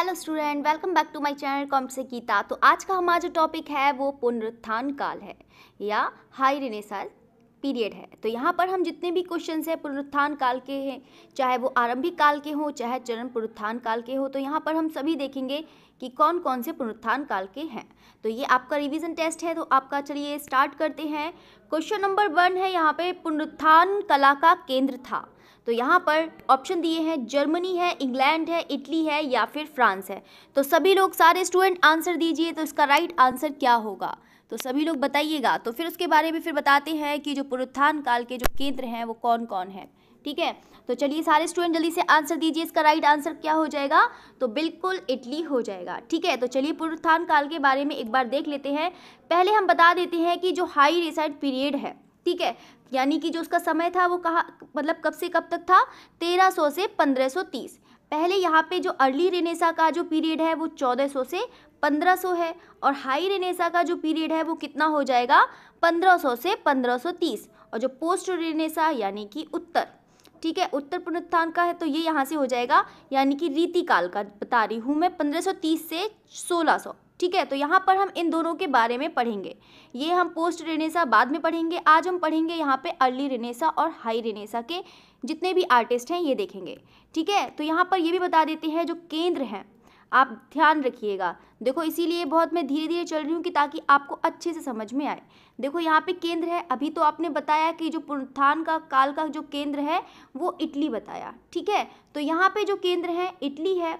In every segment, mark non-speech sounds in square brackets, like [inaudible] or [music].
hello student welcome back to my channel कॉम से गीता तो आज का हमारा जो टॉपिक है वो पुनरुत्थान काल है या हाई रिनेसाल पीरियड है तो यहाँ पर हम जितने भी क्वेश्चन हैं पुनरुत्थान काल के हैं चाहे वो आरंभिक काल के हों चाहे चरण पुनरुत्थान काल के हो तो यहाँ पर हम सभी देखेंगे कि कौन कौन से पुनरुत्थान काल के हैं तो ये आपका रिवीजन टेस्ट है तो आपका चलिए स्टार्ट करते हैं क्वेश्चन नंबर वन है यहाँ पे पुनरुत्थान कला का केंद्र था तो यहाँ पर ऑप्शन दिए हैं जर्मनी है इंग्लैंड है इटली है या फिर फ्रांस है तो सभी लोग सारे स्टूडेंट आंसर दीजिए तो इसका राइट आंसर क्या होगा तो सभी लोग बताइएगा तो फिर उसके बारे में फिर बताते हैं कि जो पुरुत्थान काल के जो केंद्र हैं वो कौन कौन है ठीक है तो चलिए सारे स्टूडेंट जल्दी से आंसर दीजिए इसका राइट आंसर क्या हो जाएगा तो बिल्कुल इटली हो जाएगा ठीक है तो चलिए पुरुत्थान काल के बारे में एक बार देख लेते हैं पहले हम बता देते हैं कि जो हाई रिसर्ट पीरियड है ठीक है यानी कि जो उसका समय था वो कहा मतलब कब से कब तक था 1300 से 1530 पहले यहाँ पे जो अर्ली रेनेसा का जो पीरियड है वो 1400 से 1500 है और हाई रेनेसा का जो पीरियड है वो कितना हो जाएगा 1500 से 1530 और जो पोस्ट रेनेसा यानी कि उत्तर ठीक है उत्तर पुनरुत्थान का है तो ये यहाँ से हो जाएगा यानी कि रीतिकाल का बता रही हूँ मैं 1530 से 1600 ठीक है तो यहाँ पर हम इन दोनों के बारे में पढ़ेंगे ये हम पोस्ट रेनेसा बाद में पढ़ेंगे आज हम पढ़ेंगे यहाँ पे अर्ली रेनेसा और हाई रेनेसा के जितने भी आर्टिस्ट हैं ये देखेंगे ठीक है तो यहाँ पर ये भी बता देते हैं जो केंद्र हैं आप ध्यान रखिएगा देखो इसीलिए बहुत मैं धीरे धीरे चल रही हूँ कि ताकि आपको अच्छे से समझ में आए देखो यहाँ पे केंद्र है अभी तो आपने बताया कि जो पुनरुत्थान का काल का जो केंद्र है वो इटली बताया ठीक है तो यहाँ पे जो केंद्र है इटली है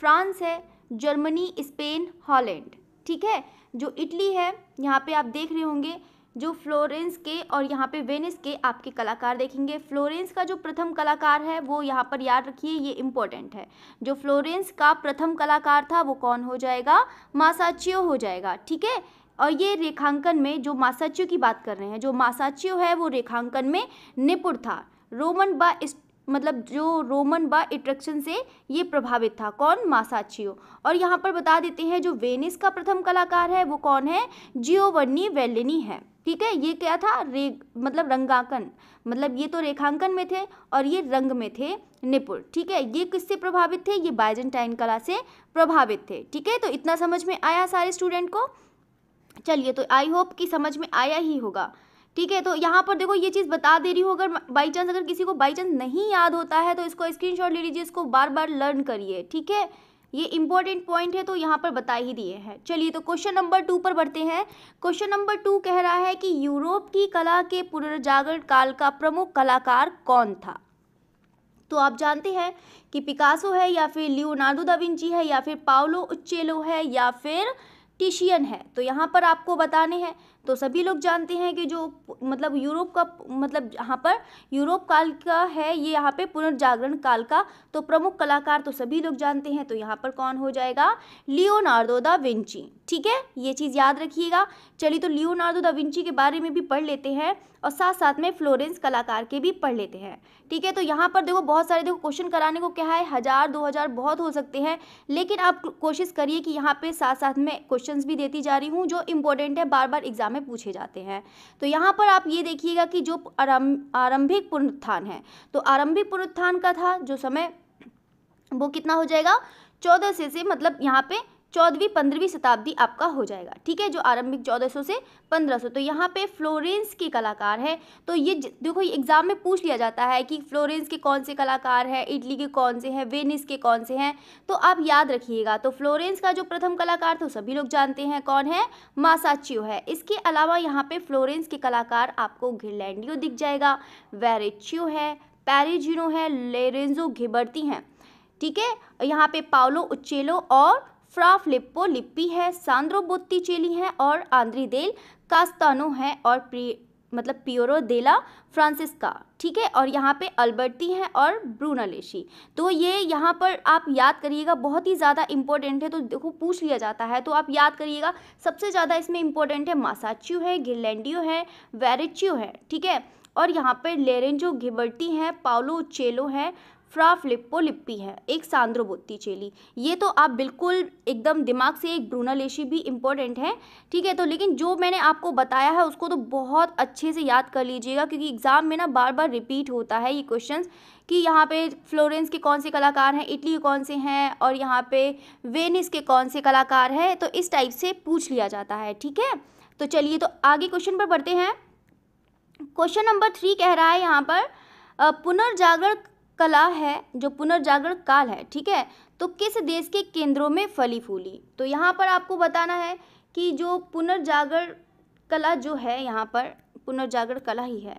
फ्रांस है जर्मनी स्पेन हॉलैंड ठीक है जो इटली है यहाँ पे आप देख रहे होंगे जो फ्लोरेंस के और यहाँ पे वेनिस के आपके कलाकार देखेंगे फ्लोरेंस का जो प्रथम कलाकार है वो यहाँ पर याद रखिए ये इम्पोर्टेंट है जो फ्लोरेंस का प्रथम कलाकार था वो कौन हो जाएगा मासाचियो हो जाएगा ठीक है और ये रेखांकन में जो मासाचियो की बात कर रहे हैं जो मासाचियो है वो रेखांकन में निपुण था रोमन बा मतलब जो रोमन बा इट्रक्शन से ये प्रभावित था कौन मासाचियो और यहाँ पर बता देते हैं जो वेनिस का प्रथम कलाकार है वो कौन है जियोवर्नी वेलिनी है ठीक है ये क्या था रे मतलब रंगांकन मतलब ये तो रेखांकन में थे और ये रंग में थे निपुण ठीक है ये किससे प्रभावित थे ये बाइजेंटाइन कला से प्रभावित थे ठीक है तो इतना समझ में आया सारे स्टूडेंट को चलिए तो आई होप कि समझ में आया ही होगा ठीक है तो यहाँ पर देखो ये चीज़ बता दे रही हूँ अगर बाई चांस अगर किसी को बाई चांस नहीं याद होता है तो इसको स्क्रीनशॉट ले लीजिए इसको बार बार लर्न करिए ठीक है ये इंपॉर्टेंट पॉइंट है तो यहाँ पर बता ही दिए हैं चलिए तो क्वेश्चन नंबर टू पर बढ़ते हैं क्वेश्चन नंबर टू कह रहा है कि यूरोप की कला के पुनर्जागरण काल का प्रमुख कलाकार कौन था तो आप जानते हैं कि पिकासो है या फिर लियोनार्डो दा विंची है या फिर पाओलो उच्चेलो है या फिर टिशियन है तो यहाँ पर आपको बताने हैं तो सभी लोग जानते हैं कि जो मतलब यूरोप का मतलब यहाँ पर यूरोप काल का है ये यहाँ पे पुनर्जागरण काल का तो प्रमुख कलाकार तो सभी लोग जानते हैं तो यहाँ पर कौन हो जाएगा लियोनार्डो दा विंची ठीक है ये चीज़ याद रखिएगा चलिए तो लियोनार्डो दा विंची के बारे में भी पढ़ लेते हैं और साथ साथ में फ्लोरेंस कलाकार के भी पढ़ लेते हैं ठीक है तो यहाँ पर देखो बहुत सारे देखो क्वेश्चन कराने को क्या है हज़ार दो हज़ार बहुत हो सकते हैं लेकिन आप कोशिश करिए कि यहाँ पे साथ साथ में क्वेश्चंस भी देती जा रही हूँ जो इंपॉर्टेंट है बार बार एग्जाम में पूछे जाते हैं तो यहाँ पर आप ये देखिएगा कि जो आरंभिक पुनरुत्थान है तो आरंभिक पुनरुत्थान का था जो समय वो कितना हो जाएगा चौदह से से मतलब यहाँ पे चौदहवीं पंद्रहवीं शताब्दी आपका हो जाएगा ठीक है जो आरंभिक 1400 से 1500 तो यहाँ पे फ्लोरेंस के कलाकार हैं तो ये देखो एग्ज़ाम में पूछ लिया जाता है कि फ्लोरेंस के कौन से कलाकार हैं इटली के कौन से हैं वेनिस के कौन से हैं तो आप याद रखिएगा तो फ्लोरेंस का जो प्रथम कलाकार तो सभी लोग जानते हैं कौन है मासाचियो है इसके अलावा यहाँ पर फ्लोरेंस के कलाकार आपको घिरलैंडियो दिख जाएगा वेरेचियो है पैरिजिनो है लेरेंजो घिबर्ती हैं ठीक है यहाँ पे पाओलो उच्चेलो और फ्रा फ्लिप्पो लिप्पी है सांद्रो बोत्तीचेली है और आंद्री देल कास्तानो है और प्री मतलब पियोरो देला फ्रांसिस्का ठीक है और यहाँ पे अल्बर्टी हैं और ब्रूनालेशी तो ये यहाँ पर आप याद करिएगा बहुत ही ज़्यादा इंपॉर्टेंट है तो देखो पूछ लिया जाता है तो आप याद करिएगा सबसे ज़्यादा इसमें इंपॉर्टेंट है मासाच्यू है गिरलैंडियो है वेरिच्यू है ठीक है और यहाँ पर लेरेंजो घिबर्टी हैं पाओलो चेलो है फ्रा फ्लिप्पो है एक सांद्रोबोत्ती चेली ये तो आप बिल्कुल एकदम दिमाग से एक ब्रूनालेशी भी इम्पोर्टेंट है ठीक है तो लेकिन जो मैंने आपको बताया है उसको तो बहुत अच्छे से याद कर लीजिएगा क्योंकि एग्ज़ाम में ना बार बार रिपीट होता है ये क्वेश्चन कि यहाँ पे फ्लोरेंस के कौन से कलाकार हैं इटली के कौन से हैं और यहाँ पे वेनिस के कौन से कलाकार हैं तो इस टाइप से पूछ लिया जाता है ठीक है तो चलिए तो आगे क्वेश्चन पर बढ़ते हैं क्वेश्चन नंबर थ्री कह रहा है यहाँ पर पुनर्जागरण कला है जो पुनर्जागरण काल है ठीक है तो किस देश के केंद्रों में फली फूली तो यहाँ पर आपको बताना है कि जो पुनर्जागरण कला जो है यहाँ पर पुनर्जागरण कला ही है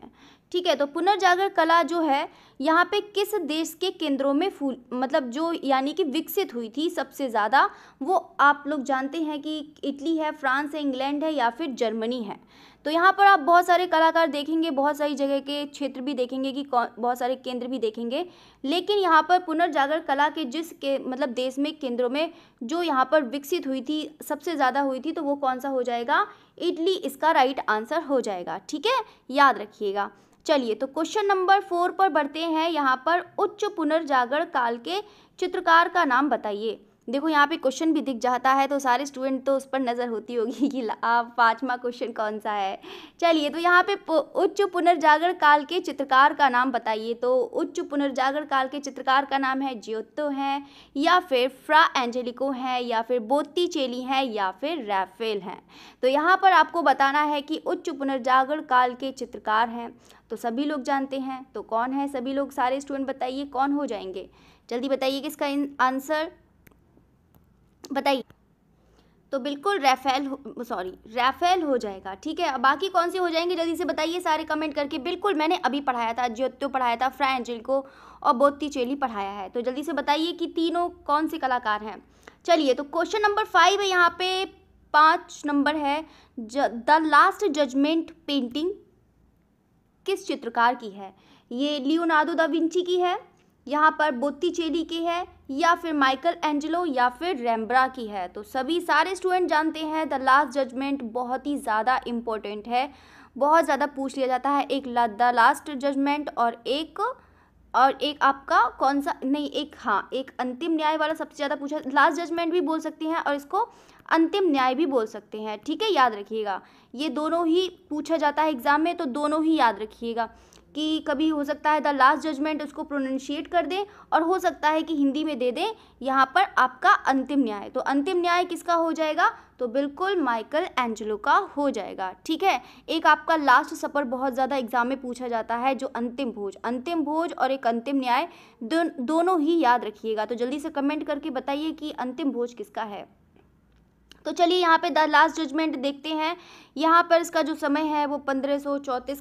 ठीक है तो पुनर्जागरण कला जो है यहाँ पे किस देश के केंद्रों में फूल मतलब जो यानी कि विकसित हुई थी सबसे ज़्यादा वो आप लोग जानते हैं कि इटली है फ्रांस है इंग्लैंड है या फिर जर्मनी है तो यहाँ पर आप बहुत सारे कलाकार देखेंगे बहुत सारी जगह के क्षेत्र भी देखेंगे कि बहुत सारे केंद्र भी देखेंगे लेकिन यहाँ पर पुनर्जागर कला के जिस के मतलब देश में केंद्रों में जो यहाँ पर विकसित हुई थी सबसे ज़्यादा हुई थी तो वो कौन सा हो जाएगा इटली इसका राइट आंसर हो जाएगा ठीक है याद रखिएगा चलिए तो क्वेश्चन नंबर फोर पर बढ़ते हैं यहाँ पर उच्च पुनर्जागरण काल के चित्रकार का नाम बताइए देखो यहाँ पे क्वेश्चन भी दिख जाता है तो सारे स्टूडेंट तो उस पर नज़र होती होगी कि आप पाँचवा क्वेश्चन कौन सा है चलिए तो यहाँ पे उच्च पुनर्जागर काल के चित्रकार का नाम बताइए तो उच्च पुनर्जागर काल के चित्रकार का नाम है ज्योतो हैं या फिर फ्रा एंजेलिको हैं या फिर बोती चेली हैं या फिर रैफेल हैं तो यहाँ पर आपको बताना है कि उच्च पुनर्जागर काल के चित्रकार हैं तो सभी लोग जानते हैं तो कौन है सभी लोग सारे स्टूडेंट बताइए कौन हो जाएंगे जल्दी बताइए कि इसका आंसर बताइए तो बिल्कुल रेफेल सॉरी रेफेल हो जाएगा ठीक है बाकी कौन से हो जाएंगे जल्दी से बताइए सारे कमेंट करके बिल्कुल मैंने अभी पढ़ाया था ज्योत्यो पढ़ाया था एंजिल को और चेली पढ़ाया है तो जल्दी से बताइए कि तीनों कौन से कलाकार हैं चलिए तो क्वेश्चन नंबर फाइव है यहाँ पे पाँच नंबर है द लास्ट जजमेंट पेंटिंग किस चित्रकार की है ये लियोनार्डो दा विंची की है यहाँ पर चेली की है या फिर माइकल एंजलो या फिर रेम्ब्रा की है तो सभी सारे स्टूडेंट जानते हैं द लास्ट जजमेंट बहुत ही ज़्यादा इम्पोर्टेंट है बहुत ज़्यादा पूछ लिया जाता है एक ला, द लास्ट जजमेंट और एक और एक आपका कौन सा नहीं एक हाँ एक अंतिम न्याय वाला सबसे ज़्यादा पूछा लास्ट जजमेंट भी बोल सकते हैं और इसको अंतिम न्याय भी बोल सकते हैं ठीक है याद रखिएगा ये दोनों ही पूछा जाता है एग्ज़ाम में तो दोनों ही याद रखिएगा कि कभी हो सकता है द लास्ट जजमेंट उसको प्रोनन्शिएट कर दें और हो सकता है कि हिंदी में दे दें यहाँ पर आपका अंतिम न्याय तो अंतिम न्याय किसका हो जाएगा तो बिल्कुल माइकल एंजलो का हो जाएगा ठीक है एक आपका लास्ट सफर बहुत ज़्यादा एग्जाम में पूछा जाता है जो अंतिम भोज अंतिम भोज और एक अंतिम न्याय दो, दोनों ही याद रखिएगा तो जल्दी से कमेंट करके बताइए कि अंतिम भोज किसका है तो चलिए यहाँ पे द लास्ट जजमेंट देखते हैं यहाँ पर इसका जो समय है वो पंद्रह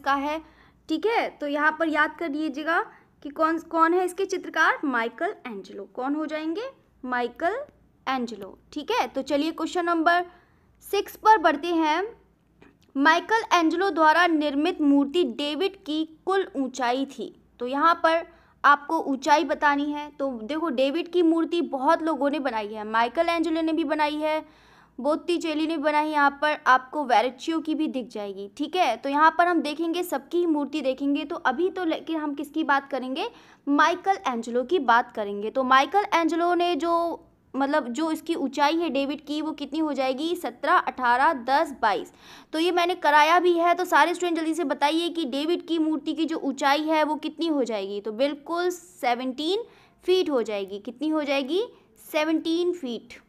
का है ठीक है तो यहाँ पर याद कर लीजिएगा कि कौन कौन है इसके चित्रकार माइकल एंजलो कौन हो जाएंगे माइकल एंजलो ठीक है तो चलिए क्वेश्चन नंबर सिक्स पर बढ़ते हैं माइकल एंजलो द्वारा निर्मित मूर्ति डेविड की कुल ऊंचाई थी तो यहाँ पर आपको ऊंचाई बतानी है तो देखो डेविड की मूर्ति बहुत लोगों ने बनाई है माइकल एंजलो ने भी बनाई है चेली ने बनाई यहाँ पर आपको वैरचियों की भी दिख जाएगी ठीक है तो यहाँ पर हम देखेंगे सबकी ही मूर्ति देखेंगे तो अभी तो लेकिन हम किसकी बात करेंगे माइकल एंजलो की बात करेंगे तो माइकल एंजलो ने जो मतलब जो इसकी ऊंचाई है डेविड की वो कितनी हो जाएगी सत्रह अठारह दस बाईस तो ये मैंने कराया भी है तो सारे स्टूडेंट जल्दी से बताइए कि डेविड की मूर्ति की जो ऊंचाई है वो कितनी हो जाएगी तो बिल्कुल सेवनटीन फीट हो जाएगी कितनी हो जाएगी सेवनटीन फीट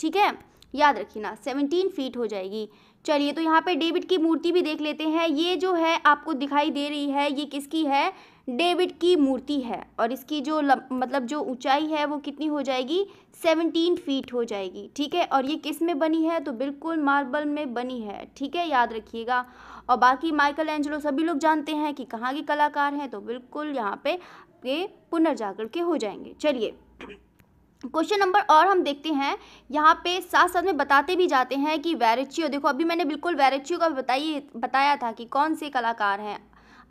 ठीक है याद रखिए ना सेवनटीन फीट हो जाएगी चलिए तो यहाँ पे डेविड की मूर्ति भी देख लेते हैं ये जो है आपको दिखाई दे रही है ये किसकी है डेविड की मूर्ति है और इसकी जो लब, मतलब जो ऊंचाई है वो कितनी हो जाएगी सेवनटीन फीट हो जाएगी ठीक है और ये किस में बनी है तो बिल्कुल मार्बल में बनी है ठीक है याद रखिएगा और बाकी माइकल एंजलो सभी लोग जानते हैं कि कहाँ के कलाकार हैं तो बिल्कुल यहाँ पे ये पुनर्जागरण के हो जाएंगे चलिए क्वेश्चन नंबर और हम देखते हैं यहाँ पे साथ साथ में बताते भी जाते हैं कि वैरचियो देखो अभी मैंने बिल्कुल वैरचियो का बताइए बताया था कि कौन से कलाकार हैं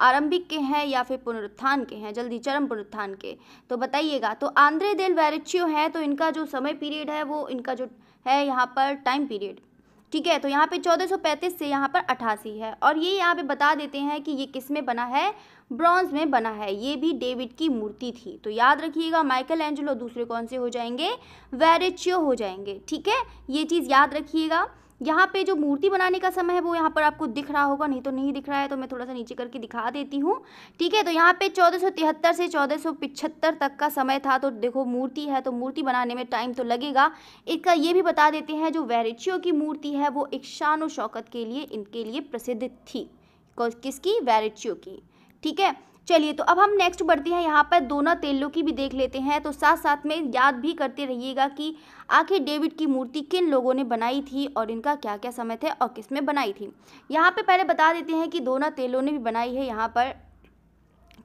आरंभिक के हैं या फिर पुनरुत्थान के हैं जल्दी चरम पुनरुत्थान के तो बताइएगा तो आंध्रे देल वैरचियो है तो इनका जो समय पीरियड है वो इनका जो है यहाँ पर टाइम पीरियड ठीक है तो यहाँ पे 1435 से यहाँ पर अठासी है और ये यहाँ पे बता देते हैं कि ये किस में बना है ब्रॉन्ज में बना है ये भी डेविड की मूर्ति थी तो याद रखिएगा माइकल एंजलो दूसरे कौन से हो जाएंगे वेरिच्यो हो जाएंगे ठीक है ये चीज़ याद रखिएगा यहाँ पे जो मूर्ति बनाने का समय है वो यहाँ पर आपको दिख रहा होगा नहीं तो नहीं दिख रहा है तो मैं थोड़ा सा नीचे करके दिखा देती हूँ ठीक है तो यहाँ पे 1473 से 1475 तक का समय था तो देखो मूर्ति है तो मूर्ति बनाने में टाइम तो लगेगा इसका ये भी बता देते हैं जो वैरिचियो की मूर्ति है वो इक्शान शौकत के लिए इनके लिए प्रसिद्ध थी किसकी वैरिचियो की ठीक है चलिए तो अब हम नेक्स्ट बढ़ते हैं यहाँ पर दोनों तेलों की भी देख लेते हैं तो साथ साथ में याद भी करते रहिएगा कि आखिर डेविड की मूर्ति किन लोगों ने बनाई थी और इनका क्या क्या समय थे और किस में बनाई थी यहाँ पे पहले बता देते हैं कि दोनों तेलों ने भी बनाई है यहाँ पर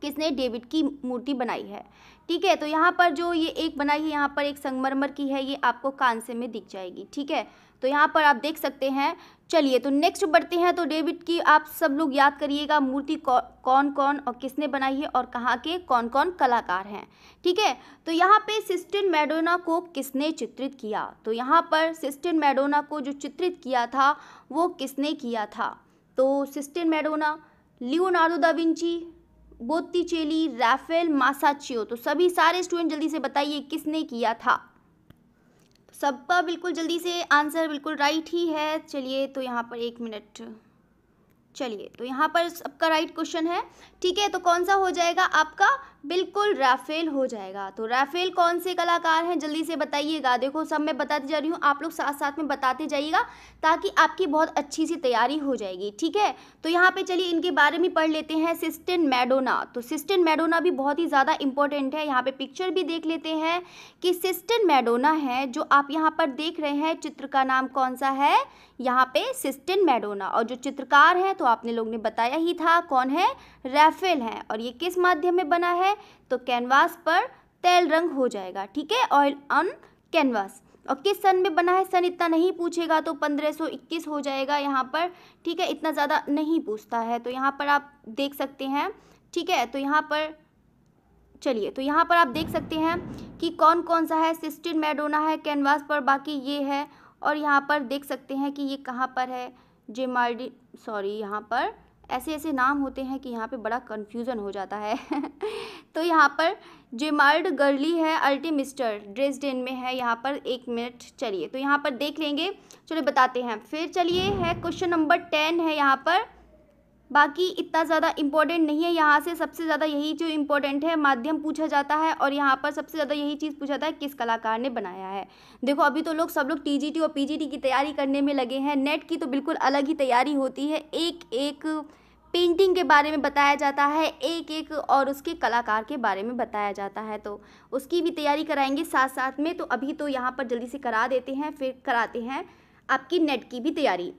किसने डेविड की मूर्ति बनाई है ठीक है तो यहाँ पर जो ये एक बनाई है यहाँ पर एक संगमरमर की है ये आपको कांसे में दिख जाएगी ठीक है तो यहाँ पर आप देख सकते हैं चलिए तो नेक्स्ट बढ़ते हैं तो डेविड की आप सब लोग याद करिएगा मूर्ति कौन कौन और किसने बनाई है और कहाँ के कौन कौन कलाकार हैं ठीक है तो यहाँ पे सिस्टिन मैडोना को किसने चित्रित किया तो यहाँ पर सिस्टिन मैडोना को जो चित्रित किया था वो किसने किया था तो Sistine Madonna Leonardo da Vinci चेली राफेल मासाचियो तो सभी सारे स्टूडेंट जल्दी से बताइए किसने किया था सबका बिल्कुल जल्दी से आंसर बिल्कुल राइट ही है चलिए तो यहाँ पर एक मिनट चलिए तो यहाँ पर सबका राइट क्वेश्चन है ठीक है तो कौन सा हो जाएगा आपका बिल्कुल राफेल हो जाएगा तो राफेल कौन से कलाकार हैं जल्दी से बताइएगा देखो सब मैं बताती जा रही हूँ आप लोग साथ साथ में बताते जाइएगा ताकि आपकी बहुत अच्छी सी तैयारी हो जाएगी ठीक है तो यहाँ पे चलिए इनके बारे में पढ़ लेते हैं सिस्टन मैडोना तो सिस्टन मैडोना भी बहुत ही ज़्यादा इंपॉर्टेंट है यहाँ पर पिक्चर भी देख लेते हैं कि सिस्टन मैडोना है जो आप यहाँ पर देख रहे हैं चित्र का नाम कौन सा है यहाँ पे सिस्टन मैडोना और जो चित्रकार हैं तो आपने लोग ने बताया ही था कौन है रैफेल हैं और ये किस माध्यम में बना है है तो कैनवास पर तेल रंग हो जाएगा ठीक है ऑयल ऑन कैनवास और किस सन में बना है सन इतना नहीं पूछेगा तो 1521 हो जाएगा यहाँ पर ठीक है इतना ज़्यादा नहीं पूछता है तो यहाँ पर आप देख सकते हैं ठीक है तो यहाँ पर चलिए तो यहाँ पर आप देख सकते हैं कि कौन कौन सा है सिस्टिन मैडोना है कैनवास पर बाकी ये है और यहाँ पर देख सकते हैं कि ये कहाँ पर है जेमार्डी सॉरी यहाँ पर ऐसे ऐसे नाम होते हैं कि यहाँ पे बड़ा कन्फ्यूज़न हो जाता है [laughs] तो यहाँ पर जेमार्ड गर्ली है अल्टीमिस्टर ड्रेसडेन में है यहाँ पर एक मिनट चलिए तो यहाँ पर देख लेंगे चलो बताते हैं फिर चलिए है क्वेश्चन नंबर टेन है यहाँ पर बाकी इतना ज़्यादा इम्पोर्टेंट नहीं है यहाँ से सबसे ज़्यादा यही जो इम्पोर्टेंट है माध्यम पूछा जाता है और यहाँ पर सबसे ज़्यादा यही चीज़ पूछा जाता है किस कलाकार ने बनाया है देखो अभी तो लोग सब लोग टीजीटी और पीजीटी की तैयारी करने में लगे हैं नेट की तो बिल्कुल अलग ही तैयारी होती है एक एक पेंटिंग के बारे में बताया जाता है एक एक और उसके कलाकार के बारे में बताया जाता है तो उसकी भी तैयारी कराएंगे साथ साथ में तो अभी तो यहाँ पर जल्दी से करा देते हैं फिर कराते हैं आपकी नेट की भी तैयारी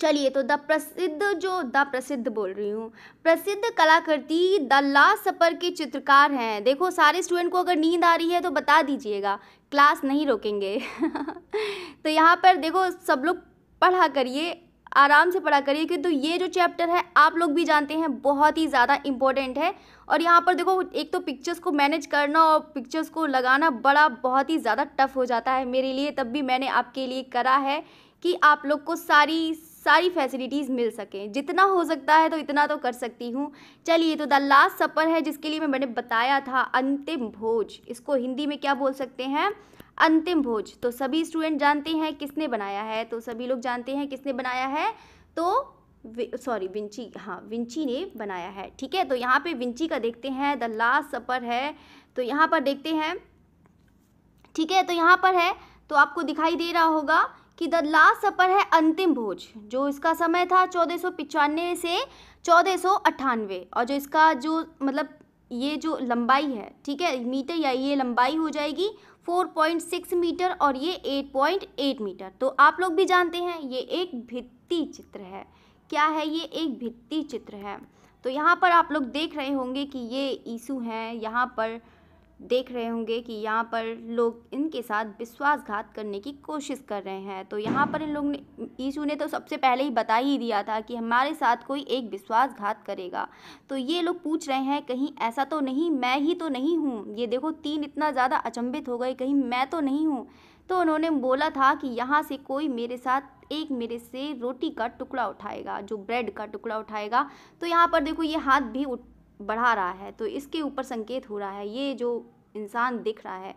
चलिए तो द प्रसिद्ध जो द प्रसिद्ध बोल रही हूँ प्रसिद्ध कलाकृति द लास्ट सपर के चित्रकार हैं देखो सारे स्टूडेंट को अगर नींद आ रही है तो बता दीजिएगा क्लास नहीं रोकेंगे [laughs] तो यहाँ पर देखो सब लोग पढ़ा करिए आराम से पढ़ा करिए क्योंकि तो ये जो चैप्टर है आप लोग भी जानते हैं बहुत ही ज़्यादा इम्पोर्टेंट है और यहाँ पर देखो एक तो पिक्चर्स को मैनेज करना और पिक्चर्स को लगाना बड़ा बहुत ही ज़्यादा टफ हो जाता है मेरे लिए तब भी मैंने आपके लिए करा है कि आप लोग को सारी सारी फैसिलिटीज़ मिल सकें जितना हो सकता है तो इतना तो कर सकती हूँ चलिए तो द लास्ट सफ़र है जिसके लिए मैं मैंने बताया था अंतिम भोज इसको हिंदी में क्या बोल सकते हैं अंतिम भोज तो सभी स्टूडेंट जानते हैं किसने बनाया है तो सभी लोग जानते हैं किसने बनाया है तो सॉरी विंची हाँ विंची ने बनाया है ठीक है तो यहाँ पे विंची का देखते हैं द लास्ट सपर है तो यहाँ पर देखते हैं ठीक है तो यहाँ पर है तो आपको दिखाई दे रहा होगा कि द लास्ट सपर है अंतिम भोज जो इसका समय था चौदह से चौदह और जो इसका जो मतलब ये जो लंबाई है ठीक है मीटर या ये लंबाई हो जाएगी 4.6 मीटर और ये 8.8 मीटर तो आप लोग भी जानते हैं ये एक भित्ति चित्र है क्या है ये एक भित्ति चित्र है तो यहाँ पर आप लोग देख रहे होंगे कि ये ईशू हैं यहाँ पर देख रहे होंगे कि यहाँ पर लोग इनके साथ विश्वासघात करने की कोशिश कर रहे हैं तो यहाँ पर इन लोग ने ईशू ने तो सबसे पहले ही बता ही दिया था कि हमारे साथ कोई एक विश्वासघात करेगा तो ये लोग पूछ रहे हैं कहीं ऐसा तो नहीं मैं ही तो नहीं हूँ ये देखो तीन इतना ज़्यादा अचंभित हो गए कहीं मैं तो नहीं हूँ तो उन्होंने बोला था कि यहाँ से कोई मेरे साथ एक मेरे से रोटी का टुकड़ा उठाएगा जो ब्रेड का टुकड़ा उठाएगा तो यहाँ पर देखो ये हाथ भी बढ़ा रहा है तो इसके ऊपर संकेत हो रहा है ये जो इंसान दिख रहा है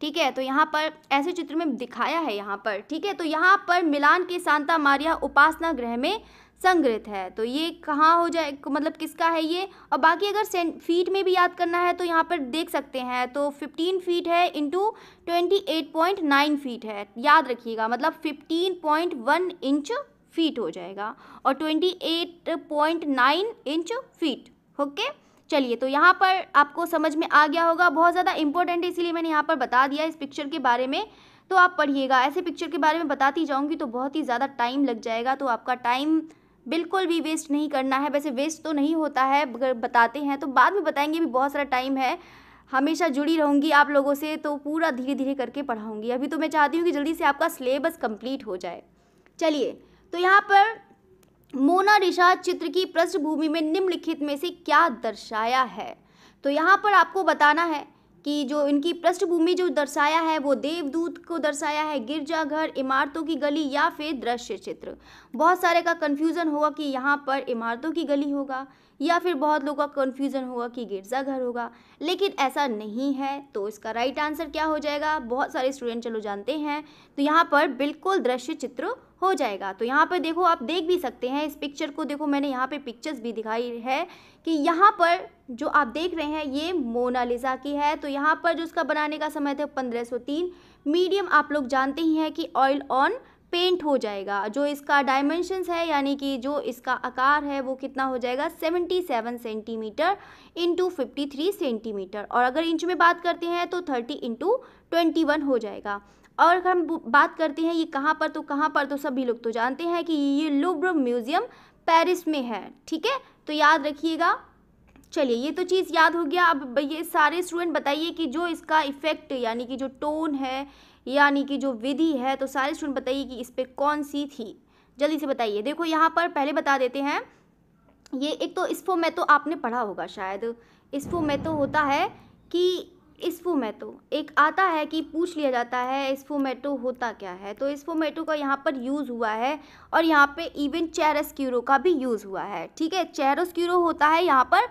ठीक है तो यहाँ पर ऐसे चित्र में दिखाया है यहाँ पर ठीक है तो यहाँ पर मिलान के सांता मारिया उपासना ग्रह में संग्रहित है तो ये कहाँ हो जाए मतलब किसका है ये और बाकी अगर सें फीट में भी याद करना है तो यहाँ पर देख सकते हैं तो 15 फीट है इंटू ट्वेंटी फीट है याद रखिएगा मतलब 15.1 इंच फीट हो जाएगा और 28.9 इंच फीट ओके चलिए तो यहाँ पर आपको समझ में आ गया होगा बहुत ज़्यादा इंपॉर्टेंट है इसीलिए मैंने यहाँ पर बता दिया इस पिक्चर के बारे में तो आप पढ़िएगा ऐसे पिक्चर के बारे में बताती जाऊँगी तो बहुत ही ज़्यादा टाइम लग जाएगा तो आपका टाइम बिल्कुल भी वेस्ट नहीं करना है वैसे वेस्ट तो नहीं होता है अगर बताते हैं तो बाद में बताएंगे भी बहुत सारा टाइम है हमेशा जुड़ी रहूँगी आप लोगों से तो पूरा धीरे धीरे करके पढ़ाऊँगी अभी तो मैं चाहती हूँ कि जल्दी से आपका सिलेबस कंप्लीट हो जाए चलिए तो यहाँ पर मोना रिशा चित्र की पृष्ठभूमि में निम्नलिखित में से क्या दर्शाया है तो यहाँ पर आपको बताना है कि जो इनकी पृष्ठभूमि जो दर्शाया है वो देवदूत को दर्शाया है गिरजाघर इमारतों की गली या फिर दृश्य चित्र बहुत सारे का कन्फ्यूज़न होगा कि यहाँ पर इमारतों की गली होगा या फिर बहुत लोगों का कन्फ्यूज़न होगा कि गिरजाघर होगा लेकिन ऐसा नहीं है तो इसका राइट आंसर क्या हो जाएगा बहुत सारे स्टूडेंट चलो जानते हैं तो यहाँ पर बिल्कुल दृश्य चित्र हो जाएगा तो यहाँ पर देखो आप देख भी सकते हैं इस पिक्चर को देखो मैंने यहाँ पे पिक्चर्स भी दिखाई है कि यहाँ पर जो आप देख रहे हैं ये मोनालिसा की है तो यहाँ पर जो उसका बनाने का समय था तीन मीडियम आप लोग जानते ही हैं कि ऑयल ऑन पेंट हो जाएगा जो इसका डायमेंशंस है यानी कि जो इसका आकार है वो कितना हो जाएगा 77 सेंटीमीटर इंटू फिफ्टी सेंटीमीटर और अगर इंच में बात करते हैं तो 30 इंटू ट्वेंटी हो जाएगा और अगर हम बात करते हैं ये कहाँ पर तो कहाँ पर तो सभी लोग तो जानते हैं कि ये लुब्र म्यूज़ियम पेरिस में है ठीक है तो याद रखिएगा चलिए ये तो चीज़ याद हो गया अब ये सारे स्टूडेंट बताइए कि जो इसका इफ़ेक्ट यानी कि जो टोन है यानी कि जो विधि है तो सारे स्टूडेंट बताइए कि इस पर कौन सी थी जल्दी से बताइए देखो यहाँ पर पहले बता देते हैं ये एक तो इसफो में तो आपने पढ़ा होगा शायद इसफो में तो होता है कि इस्फोमेटो एक आता है कि पूछ लिया जाता है इस्फोमेटो होता क्या है तो इस्फोमेटो का यहाँ पर यूज़ हुआ है और यहाँ पे इवन चेरस्क्यूरो का भी यूज़ हुआ है ठीक है चेरोस्क्यूरो होता है यहाँ पर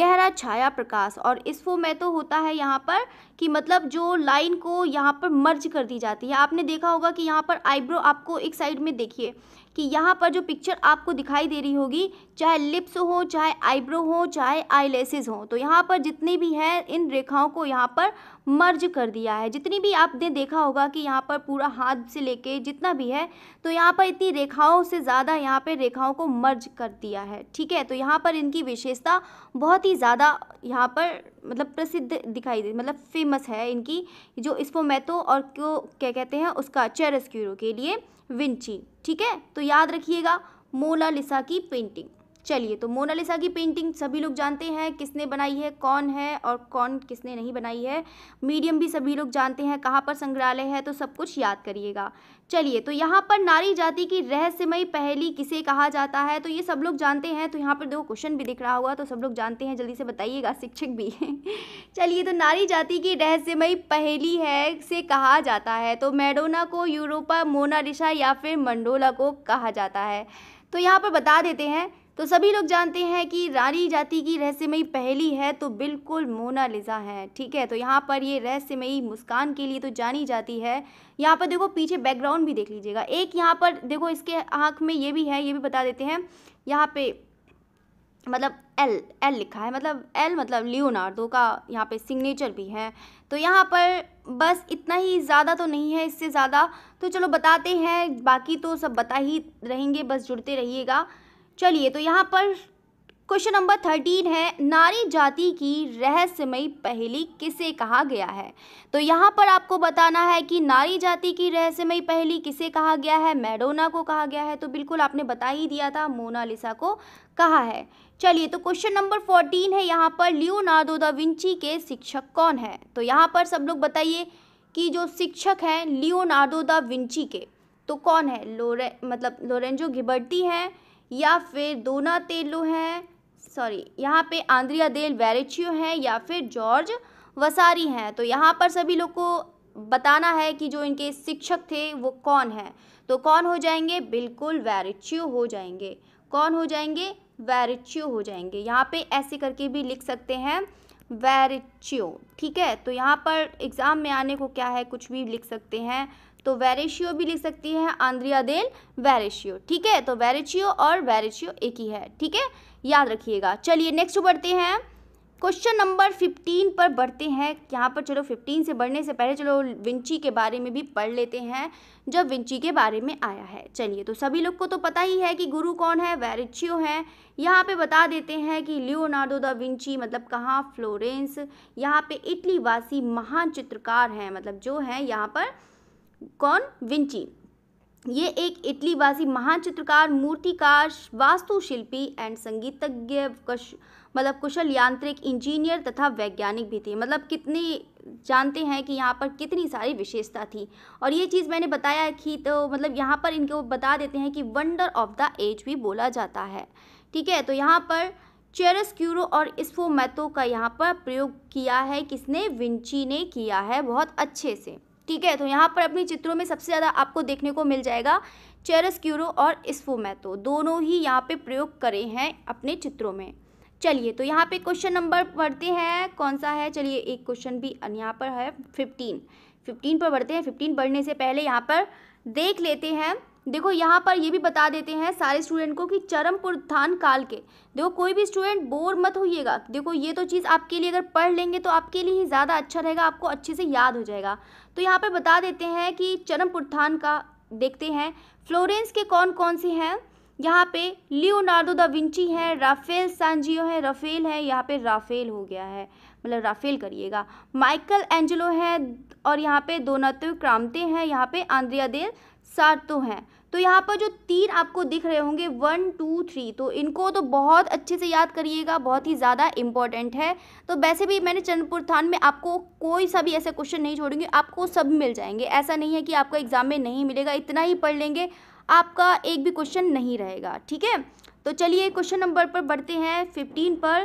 गहरा छाया प्रकाश और इस्फोमेटो होता है यहाँ पर कि मतलब जो लाइन को यहाँ पर मर्ज कर दी जाती है आपने देखा होगा कि यहाँ पर आईब्रो आपको एक साइड में देखिए कि यहाँ पर जो पिक्चर आपको दिखाई दे रही होगी चाहे लिप्स हो चाहे आईब्रो हो चाहे आईलेसेस हो तो यहाँ पर जितनी भी है इन रेखाओं को यहाँ पर मर्ज कर दिया है जितनी भी आपने देखा होगा कि यहाँ पर पूरा हाथ से लेके जितना भी है तो यहाँ पर इतनी रेखाओं से ज़्यादा यहाँ पर रेखाओं को मर्ज कर दिया है ठीक है तो यहाँ पर इनकी विशेषता बहुत ही ज़्यादा यहाँ पर मतलब प्रसिद्ध दिखाई दे मतलब फेमस है इनकी जो इसफोमेतो और क्यों क्या कहते हैं उसका चेरस्क्यूरो के लिए विंची ठीक है तो याद रखिएगा मोला लिसा की पेंटिंग चलिए तो मोनालिसा की पेंटिंग सभी लोग जानते हैं किसने बनाई है कौन है और कौन किसने नहीं बनाई है मीडियम भी सभी लोग जानते हैं कहाँ पर संग्रहालय है तो सब कुछ याद करिएगा चलिए तो यहाँ पर नारी जाति की रहस्यमय पहली किसे कहा जाता है तो ये सब लोग जानते हैं तो यहाँ पर देखो क्वेश्चन भी दिख रहा होगा तो सब लोग जानते हैं जल्दी से बताइएगा शिक्षक भी [laughs] चलिए तो नारी जाति की रहस्यमय पहली है से कहा जाता है तो मैडोना को यूरोपा मोनालिसा या फिर मंडोला को कहा जाता है तो यहाँ पर बता देते हैं तो सभी लोग जानते हैं कि रानी जाति की रहस्यमयी पहली है तो बिल्कुल मोनालिजा है ठीक है तो यहाँ पर ये रहस्यमयी मुस्कान के लिए तो जानी जाती है यहाँ पर देखो पीछे बैकग्राउंड भी देख लीजिएगा एक यहाँ पर देखो इसके आँख में ये भी है ये भी बता देते हैं यहाँ पे मतलब एल एल लिखा है मतलब एल मतलब लियोनार्डो का यहाँ पे सिग्नेचर भी है तो यहाँ पर बस इतना ही ज़्यादा तो नहीं है इससे ज़्यादा तो चलो बताते हैं बाकी तो सब बता ही रहेंगे बस जुड़ते रहिएगा चलिए तो यहाँ पर क्वेश्चन नंबर थर्टीन है नारी जाति की रहस्यमय पहेली किसे कहा गया है तो यहाँ पर आपको बताना है कि नारी जाति की रहस्यमय पहेली किसे कहा गया है मैडोना को कहा गया है तो बिल्कुल आपने बता ही दिया था मोनालिसा को कहा है चलिए तो क्वेश्चन नंबर फोर्टीन है यहाँ पर लियोनार्डो दा विंची के शिक्षक कौन है तो यहाँ पर सब लोग बताइए कि जो शिक्षक हैं लियोनार्डो दा विंची के तो कौन है लोरे मतलब लोरेंजो घिबर्टी हैं या फिर दोना तेलु हैं सॉरी यहाँ पे आंद्रिया देल वेरेचियो हैं या फिर जॉर्ज वसारी हैं तो यहाँ पर सभी लोग को बताना है कि जो इनके शिक्षक थे वो कौन है तो कौन हो जाएंगे बिल्कुल वेरेचियो हो जाएंगे कौन हो जाएंगे वेरेचियो हो जाएंगे यहाँ पे ऐसे करके भी लिख सकते हैं वेरेचियो ठीक है तो यहाँ पर एग्ज़ाम में आने को क्या है कुछ भी लिख सकते हैं तो वेरेशियो भी लिख सकती है आंद्रिया देन वेरेशियो ठीक है तो वेरेचियो और वेरेचियो एक ही है ठीक है याद रखिएगा चलिए नेक्स्ट बढ़ते हैं क्वेश्चन नंबर फिफ्टीन पर बढ़ते हैं यहाँ पर चलो फिफ्टीन से बढ़ने से पहले चलो विंची के बारे में भी पढ़ लेते हैं जब विंची के बारे में आया है चलिए तो सभी लोग को तो पता ही है कि गुरु कौन है वेरिचियो है यहाँ पे बता देते हैं कि लियोनार्डो द विंची मतलब कहाँ फ्लोरेंस यहाँ पे इटली वासी महान चित्रकार हैं मतलब जो हैं यहाँ पर कौन विंची ये एक इटलीवासी महान चित्रकार मूर्तिकार वास्तुशिल्पी एंड संगीतज्ञ कश मतलब कुशल यांत्रिक इंजीनियर तथा वैज्ञानिक भी थे मतलब कितने जानते हैं कि यहाँ पर कितनी सारी विशेषता थी और ये चीज़ मैंने बताया कि तो मतलब यहाँ पर इनको बता देते हैं कि वंडर ऑफ द एज भी बोला जाता है ठीक है तो यहाँ पर चेरस क्यूरो और इसफोमैथो का यहाँ पर प्रयोग किया है किसने विंची ने किया है बहुत अच्छे से ठीक है तो यहाँ पर अपनी चित्रों में सबसे ज़्यादा आपको देखने को मिल जाएगा चेरस क्यूरो और इस्फोमैथो दोनों ही यहाँ पे प्रयोग करे हैं अपने चित्रों में चलिए तो यहाँ पे क्वेश्चन नंबर पढ़ते हैं कौन सा है चलिए एक क्वेश्चन भी यहाँ पर है फिफ्टीन फिफ्टीन पर बढ़ते हैं फिफ्टीन पढ़ने से पहले यहाँ पर देख लेते हैं देखो यहाँ पर ये भी बता देते हैं सारे स्टूडेंट को कि चरम पुरुत्थान काल के देखो कोई भी स्टूडेंट बोर मत होइएगा देखो ये तो चीज़ आपके लिए अगर पढ़ लेंगे तो आपके लिए ही ज़्यादा अच्छा रहेगा आपको अच्छे से याद हो जाएगा तो यहाँ पर बता देते हैं कि चरम थान का देखते हैं फ्लोरेंस के कौन कौन से हैं यहाँ पे लियोनार्डो दा विंची है राफेल सांजियो है राफेल है यहाँ पे राफेल हो गया है मतलब राफेल करिएगा माइकल एंजलो है और यहाँ पे दोनातो क्रामते हैं यहाँ पे आंद्रिया देल सात तो हैं तो यहाँ पर जो तीन आपको दिख रहे होंगे वन टू थ्री तो इनको तो बहुत अच्छे से याद करिएगा बहुत ही ज़्यादा इंपॉर्टेंट है तो वैसे भी मैंने चंद्रपुर थान में आपको कोई सा भी ऐसे क्वेश्चन नहीं छोड़ूंगी आपको सब मिल जाएंगे ऐसा नहीं है कि आपको एग्ज़ाम में नहीं मिलेगा इतना ही पढ़ लेंगे आपका एक भी क्वेश्चन नहीं रहेगा ठीक है तो चलिए क्वेश्चन नंबर पर बढ़ते हैं फिफ्टीन पर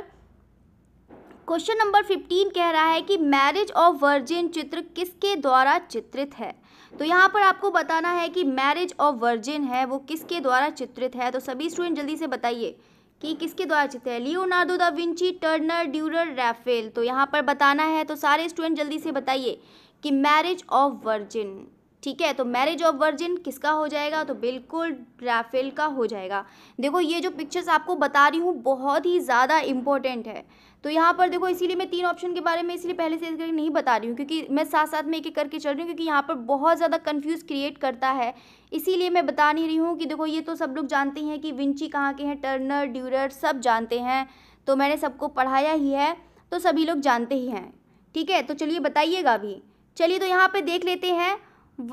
क्वेश्चन नंबर फिफ्टीन कह रहा है कि मैरिज ऑफ वर्जिन चित्र किसके द्वारा चित्रित है तो यहाँ पर आपको बताना है कि मैरिज ऑफ वर्जिन है वो किसके द्वारा चित्रित है तो सभी स्टूडेंट जल्दी से बताइए कि किसके द्वारा चित्रित है Leonardo da Vinci Turner Dürer Raphael तो यहाँ पर बताना है तो सारे स्टूडेंट जल्दी से बताइए कि मैरिज ऑफ वर्जिन ठीक है तो मैरिज ऑफ वर्जिन किसका हो जाएगा तो बिल्कुल राफेल का हो जाएगा देखो ये जो पिक्चर्स आपको बता रही हूँ बहुत ही ज़्यादा इम्पोर्टेंट है तो यहाँ पर देखो इसीलिए मैं तीन ऑप्शन के बारे में इसलिए पहले से इस नहीं बता रही हूँ क्योंकि मैं साथ साथ में एक एक करके चल रही हूँ क्योंकि यहाँ पर बहुत ज़्यादा कन्फ्यूज़ क्रिएट करता है इसीलिए मैं बता नहीं रही हूँ कि देखो ये तो सब लोग जानते हैं कि विंची कहाँ के हैं टर्नर ड्यूरर सब जानते हैं तो मैंने सबको पढ़ाया ही है तो सभी लोग जानते ही हैं ठीक है तो चलिए बताइएगा अभी चलिए तो यहाँ पर देख लेते हैं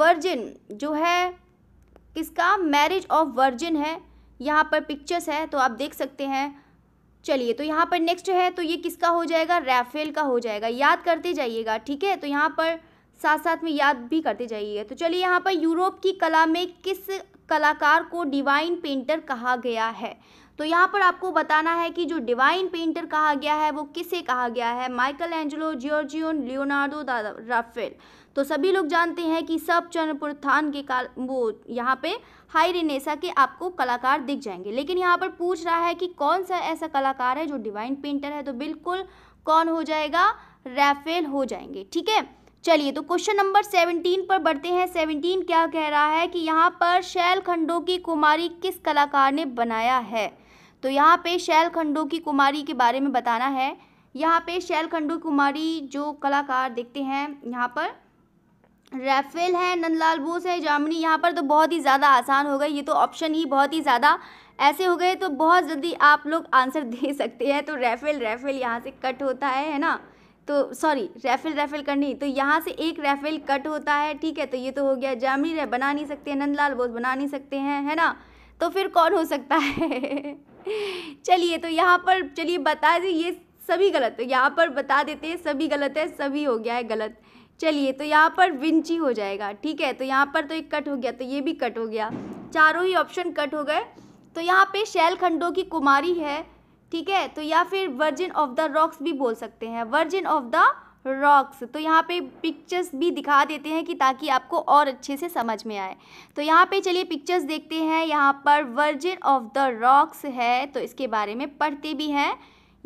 वर्जिन जो है किसका मैरिज ऑफ वर्जिन है यहाँ पर पिक्चर्स है तो आप देख सकते हैं चलिए तो यहाँ पर नेक्स्ट है तो ये किसका हो जाएगा राफेल का हो जाएगा याद करते जाइएगा ठीक है तो यहाँ पर साथ साथ में याद भी करते जाइएगा तो चलिए यहाँ पर यूरोप की कला में किस कलाकार को डिवाइन पेंटर कहा गया है तो यहाँ पर आपको बताना है कि जो डिवाइन पेंटर कहा गया है वो किसे कहा गया है माइकल एंजलो जियोर्जियन लियोनार्डो दादा राफेल तो सभी लोग जानते हैं कि सब चंद्रपुर के काल वो यहाँ पे हाई रिनेसा के आपको कलाकार दिख जाएंगे लेकिन यहाँ पर पूछ रहा है कि कौन सा ऐसा कलाकार है जो डिवाइन पेंटर है तो बिल्कुल कौन हो जाएगा रैफेल हो जाएंगे ठीक है चलिए तो क्वेश्चन नंबर सेवनटीन पर बढ़ते हैं सेवनटीन क्या कह रहा है कि यहाँ पर शैल खंडों की कुमारी किस कलाकार ने बनाया है तो यहाँ पे शैल खंडों की कुमारी के बारे में बताना है यहाँ पे शैल की कुमारी जो कलाकार देखते हैं यहाँ पर रेफेल है नंदलाल बोस है जामनी यहाँ पर तो बहुत ही ज़्यादा आसान हो गए ये तो ऑप्शन ही बहुत ही ज़्यादा ऐसे हो गए तो बहुत जल्दी आप लोग आंसर दे [laughs] सकते हैं तो रेफेल रेफेल यहाँ से कट होता है है ना तो सॉरी रेफेल रेफेल करनी तो यहाँ से एक रेफेल कट होता है ठीक है तो ये तो हो गया जामनी रह बना नहीं सकते नंदलाल बोस बना नहीं सकते हैं है ना तो फिर कौन हो सकता [laughs] है चलिए तो यहाँ पर चलिए बता दें ये सभी गलत है तो यहाँ पर बता देते हैं सभी गलत है सभी हो गया है गलत चलिए तो यहाँ पर विंची हो जाएगा ठीक है तो यहाँ पर तो एक कट हो गया तो ये भी कट हो गया चारों ही ऑप्शन कट हो गए तो यहाँ पे शैल खंडों की कुमारी है ठीक है तो या फिर वर्जिन ऑफ द रॉक्स भी बोल सकते हैं वर्जिन ऑफ द रॉक्स तो यहाँ पे पिक्चर्स भी दिखा देते हैं कि ताकि आपको और अच्छे से समझ में आए तो यहाँ पे चलिए पिक्चर्स देखते हैं यहाँ पर वर्जिन ऑफ द रॉक्स है तो इसके बारे में पढ़ते भी हैं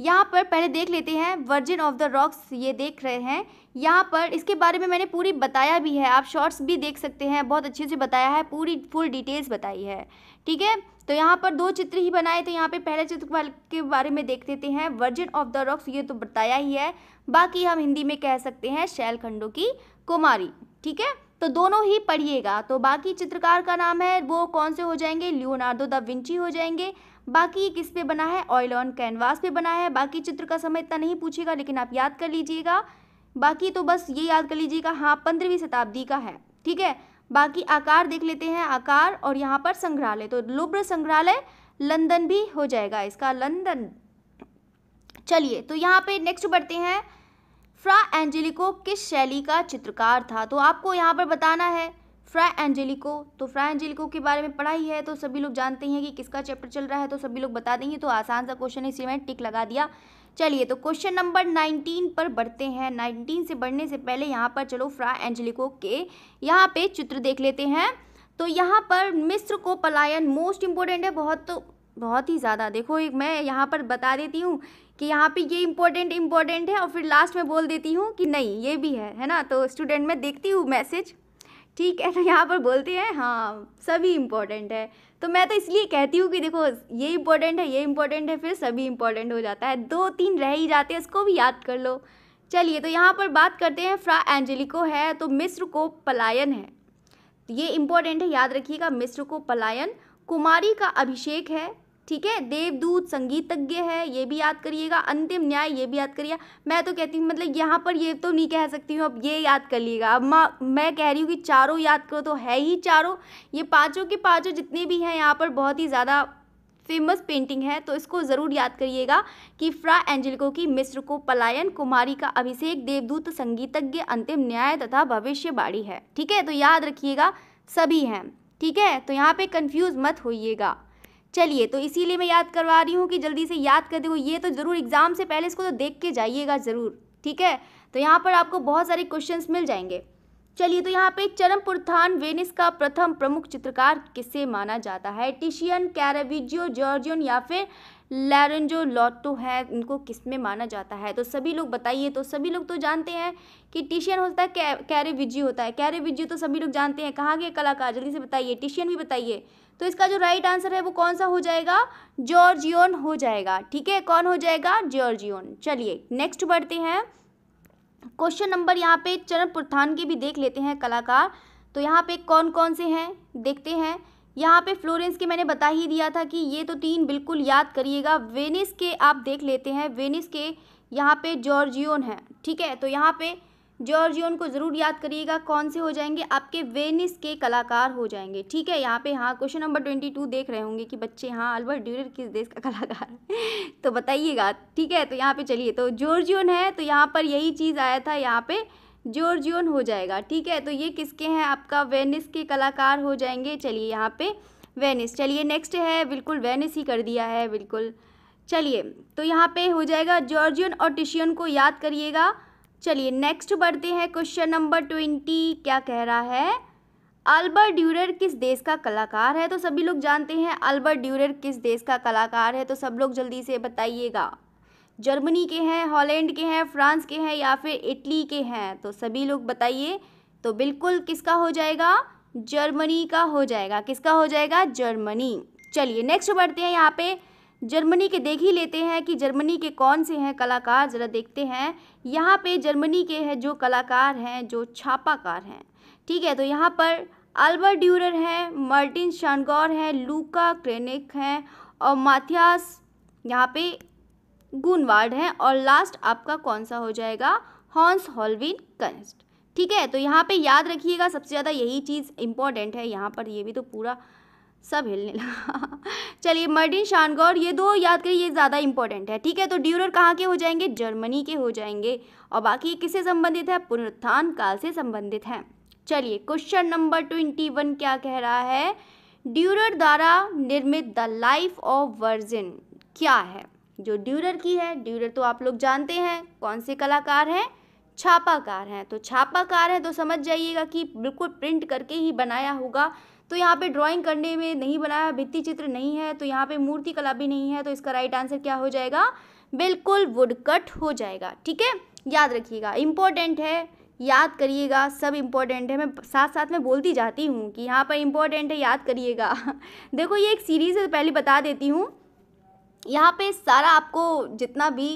यहाँ पर पहले देख लेते हैं वर्जिन ऑफ द रॉक्स ये देख रहे हैं यहाँ पर इसके बारे में मैंने पूरी बताया भी है आप शॉर्ट्स भी देख सकते हैं बहुत अच्छे से बताया है पूरी फुल डिटेल्स बताई है ठीक है तो यहाँ पर दो चित्र ही बनाए थे यहाँ पे पहले चित्र के बारे में देख देते हैं वर्जिन ऑफ द रॉक्स ये तो बताया ही है बाकी हम हिंदी में कह सकते हैं शैलखंडों की कुमारी ठीक है तो दोनों ही पढ़िएगा तो बाकी चित्रकार का नाम है वो कौन से हो जाएंगे लियोनार्डो द विंची हो जाएंगे बाकी किस पे बना है ऑयल ऑन कैनवास पे बना है बाकी चित्र का समय इतना नहीं पूछेगा लेकिन आप याद कर लीजिएगा बाकी तो बस ये याद कर लीजिएगा हाँ पंद्रहवीं शताब्दी का है ठीक है बाकी आकार देख लेते हैं आकार और यहाँ पर संग्रहालय तो लुब्र संग्रहालय लंदन भी हो जाएगा इसका लंदन चलिए तो यहाँ पे नेक्स्ट बढ़ते हैं फ्रा एंजेलिको किस शैली का चित्रकार था तो आपको यहाँ पर बताना है फ्रा एंजेलिको तो फ्रा एंजेलिको के बारे में पढ़ा ही है तो सभी लोग जानते हैं कि किसका चैप्टर चल रहा है तो सभी लोग बता देंगे तो आसान सा क्वेश्चन इसी में टिक लगा दिया चलिए तो क्वेश्चन नंबर नाइनटीन पर बढ़ते हैं नाइनटीन से बढ़ने से पहले यहाँ पर चलो फ्रा एंजलिको के यहाँ पे चित्र देख लेते हैं तो यहाँ पर मिस्र को पलायन मोस्ट इम्पोर्टेंट है बहुत तो बहुत ही ज़्यादा देखो एक मैं यहाँ पर बता देती हूँ कि यहाँ पे ये इम्पोर्टेंट इम्पोर्टेंट है और फिर लास्ट में बोल देती हूँ कि नहीं ये भी है है ना तो स्टूडेंट मैं देखती हूँ मैसेज ठीक है ना तो यहाँ पर बोलते हैं हाँ सभी इम्पोर्टेंट है तो मैं तो इसलिए कहती हूँ कि देखो ये इम्पोर्टेंट है ये इम्पोर्टेंट है फिर सभी इम्पोर्टेंट हो जाता है दो तीन रह ही जाते हैं उसको भी याद कर लो चलिए तो यहाँ पर बात करते हैं फ्रा एंजेलिको है तो मिस्र को पलायन है ये इम्पोर्टेंट है याद रखिएगा मिस्र को पलायन कुमारी का अभिषेक है ठीक है देवदूत संगीतज्ञ है ये भी याद करिएगा अंतिम न्याय ये भी याद करिएगा मैं तो कहती हूँ मतलब यहाँ पर ये तो नहीं कह सकती हूँ अब ये याद कर लिएगा अब माँ मैं कह रही हूँ कि चारों याद करो तो है ही चारों ये पाँचों के पाँचों जितने भी हैं यहाँ पर बहुत ही ज़्यादा फेमस पेंटिंग है तो इसको ज़रूर याद करिएगा कि फ्रा एंजेलिको की मिस्र को पलायन कुमारी का अभिषेक देवदूत संगीतज्ञ अंतिम न्याय तथा भविष्यवाणी है ठीक है तो याद रखिएगा सभी हैं ठीक है तो यहाँ पे कंफ्यूज मत होइएगा चलिए तो इसीलिए मैं याद करवा रही हूँ कि जल्दी से याद कर देखो ये तो ज़रूर एग्ज़ाम से पहले इसको तो देख के जाइएगा ज़रूर ठीक है तो यहाँ पर आपको बहुत सारे क्वेश्चन मिल जाएंगे चलिए तो यहाँ पे चरमपुरथान वेनिस का प्रथम प्रमुख चित्रकार किससे माना जाता है टिशियन कैराविजियो जॉर्जियन या फिर लैरेंजो लॉटो है इनको किस में माना जाता है तो सभी लोग बताइए तो सभी लोग तो जानते हैं कि टिशियन होता है कैरेविजियो होता है कैरेविजियो तो सभी लोग जानते हैं कहाँ के कलाकार जल्दी से बताइए टिशियन भी बताइए तो इसका जो राइट आंसर है वो कौन सा हो जाएगा जॉर्जियोन हो जाएगा ठीक है कौन हो जाएगा जॉर्जियोन चलिए नेक्स्ट बढ़ते हैं क्वेश्चन नंबर यहाँ पे चरण प्रथान के भी देख लेते हैं कलाकार तो यहाँ पे कौन कौन से हैं देखते हैं यहाँ पे फ्लोरेंस के मैंने बता ही दिया था कि ये तो तीन बिल्कुल याद करिएगा वेनिस के आप देख लेते हैं वेनिस के यहाँ पे जॉर्जियोन है ठीक है तो यहाँ पे जॉर्जियन को ज़रूर याद करिएगा कौन से हो जाएंगे आपके वेनिस के कलाकार हो जाएंगे ठीक है यहाँ पे हाँ क्वेश्चन नंबर ट्वेंटी टू देख रहे होंगे कि बच्चे हाँ अल्बर्ट ड्यूरर किस देश का कलाकार है [laughs] तो बताइएगा ठीक है तो यहाँ पे चलिए तो जॉर्जियन है तो यहाँ पर यही चीज़ आया था यहाँ पे जॉर्जियन हो जाएगा ठीक है तो ये किसके हैं आपका वेनिस के कलाकार हो जाएंगे चलिए यहाँ पे वेनिस चलिए नेक्स्ट है बिल्कुल वेनिस ही कर दिया है बिल्कुल चलिए तो यहाँ पे हो जाएगा जॉर्जियन और टिशियन को याद करिएगा चलिए नेक्स्ट बढ़ते हैं क्वेश्चन नंबर ट्वेंटी क्या कह रहा है अल्बर्ट ड्यूरर किस देश का कलाकार है तो सभी लोग जानते हैं अल्बर्ट ड्यूरर किस देश का कलाकार है तो सब लोग जल्दी से बताइएगा जर्मनी के हैं हॉलैंड के हैं फ्रांस के हैं या फिर इटली के हैं तो सभी लोग बताइए तो बिल्कुल किसका हो जाएगा जर्मनी का हो जाएगा किसका हो जाएगा जर्मनी चलिए नेक्स्ट बढ़ते हैं यहाँ पे जर्मनी के देख ही लेते हैं कि जर्मनी के कौन से हैं कलाकार ज़रा देखते हैं यहाँ पे जर्मनी के हैं जो कलाकार हैं जो छापाकार हैं ठीक है तो यहाँ पर अल्बर्ट ड्यूरर हैं मार्टिन शानगौर हैं लूका क्रेनिक हैं और माथियास यहाँ पे गुनवार्ड हैं और लास्ट आपका कौन सा हो जाएगा हॉन्स हॉलविन कंस्ट ठीक है तो यहाँ पे याद रखिएगा सबसे ज़्यादा यही चीज़ इम्पॉर्टेंट है यहाँ पर ये भी तो पूरा सब हिलने लगा चलिए मर्डिन शानगौर ये दो याद करिए ये ज़्यादा इंपॉर्टेंट है ठीक है तो ड्यूरर कहाँ के हो जाएंगे जर्मनी के हो जाएंगे और बाकी ये किससे संबंधित है पुनरुत्थान काल से संबंधित है चलिए क्वेश्चन नंबर ट्वेंटी वन क्या कह रहा है ड्यूरर द्वारा निर्मित द लाइफ ऑफ वर्जिन क्या है जो ड्यूरर की है ड्यूरर तो आप लोग जानते हैं कौन से कलाकार हैं छापाकार हैं तो छापाकार है तो समझ जाइएगा कि बिल्कुल प्रिंट करके ही बनाया होगा तो यहाँ पे ड्राइंग करने में नहीं बनाया भित्ति चित्र नहीं है तो यहाँ पे मूर्ति कला भी नहीं है तो इसका राइट आंसर क्या हो जाएगा बिल्कुल वुड कट हो जाएगा ठीक है याद रखिएगा इम्पोर्टेंट है याद करिएगा सब इम्पॉर्टेंट है मैं साथ साथ में बोलती जाती हूँ कि यहाँ पर इम्पॉर्टेंट है याद करिएगा [laughs] देखो ये एक सीरीज़ है पहले बता देती हूँ यहाँ पे सारा आपको जितना भी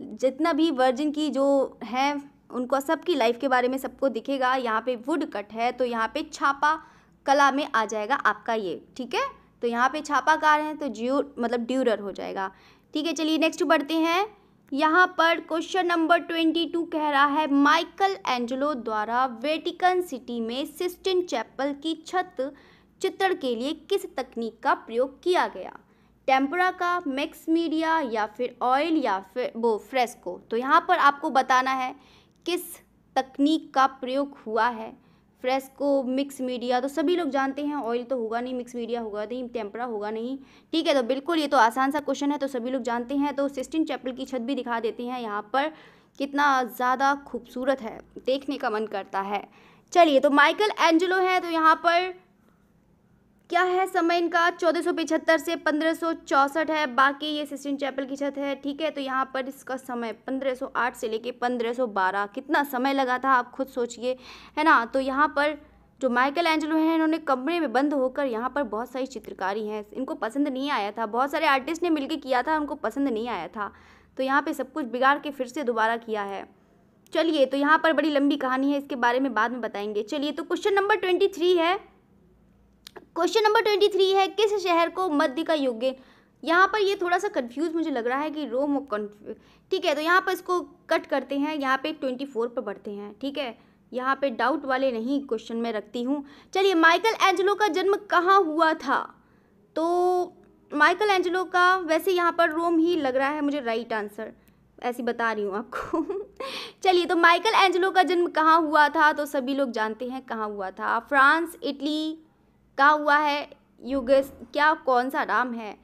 जितना भी वर्जिन की जो है उनको सबकी लाइफ के बारे में सबको दिखेगा यहाँ पे वुड कट है तो यहाँ पे छापा कला में आ जाएगा आपका ये ठीक है तो यहाँ पे छापाकार हैं तो ज्यू मतलब ड्यूरर हो जाएगा ठीक है चलिए नेक्स्ट बढ़ते हैं यहाँ पर क्वेश्चन नंबर ट्वेंटी टू कह रहा है माइकल एंजलो द्वारा वेटिकन सिटी में सिस्टिन चैपल की छत चित्रण के लिए किस तकनीक का प्रयोग किया गया टेम्परा का मिक्स मीडिया या फिर ऑयल या फिर वो फ्रेस्को तो यहाँ पर आपको बताना है किस तकनीक का प्रयोग हुआ है फ्रेस्को मिक्स मीडिया तो सभी लोग जानते हैं ऑयल तो होगा नहीं मिक्स मीडिया होगा नहीं टेम्परा होगा नहीं ठीक है तो बिल्कुल ये तो आसान सा क्वेश्चन है तो सभी लोग जानते हैं तो सिस्टिन चैपल की छत भी दिखा देते हैं यहाँ पर कितना ज़्यादा खूबसूरत है देखने का मन करता है चलिए तो माइकल एंजलो है तो यहाँ पर क्या है समय इनका चौदह से पंद्रह है बाकी ये सिस्टिन चैपल की छत है ठीक है तो यहाँ पर इसका समय 1508 से लेके 1512 कितना समय लगा था आप खुद सोचिए है ना तो यहाँ पर जो माइकल एंजलो हैं इन्होंने कमरे में बंद होकर यहाँ पर बहुत सारी चित्रकारी हैं इनको पसंद नहीं आया था बहुत सारे आर्टिस्ट ने मिलकर किया था उनको पसंद नहीं आया था तो यहाँ पर सब कुछ बिगाड़ के फिर से दोबारा किया है चलिए तो यहाँ पर बड़ी लंबी कहानी है इसके बारे में बाद में बताएंगे चलिए तो क्वेश्चन नंबर ट्वेंटी थ्री है क्वेश्चन नंबर ट्वेंटी थ्री है किस शहर को मध्य का युग यहाँ पर ये थोड़ा सा कंफ्यूज मुझे लग रहा है कि रोम और ठीक है तो यहाँ पर इसको कट करते हैं यहाँ पे ट्वेंटी फोर पर बढ़ते हैं ठीक है यहाँ पे डाउट वाले नहीं क्वेश्चन में रखती हूँ चलिए माइकल एंजलो का जन्म कहाँ हुआ था तो माइकल एंजलो का वैसे यहाँ पर रोम ही लग रहा है मुझे राइट आंसर ऐसी बता रही हूँ आपको [laughs] चलिए तो माइकल एंजलो का जन्म कहाँ हुआ था तो सभी लोग जानते हैं कहाँ हुआ था फ्रांस इटली कहा हुआ है युग क्या कौन सा नाम है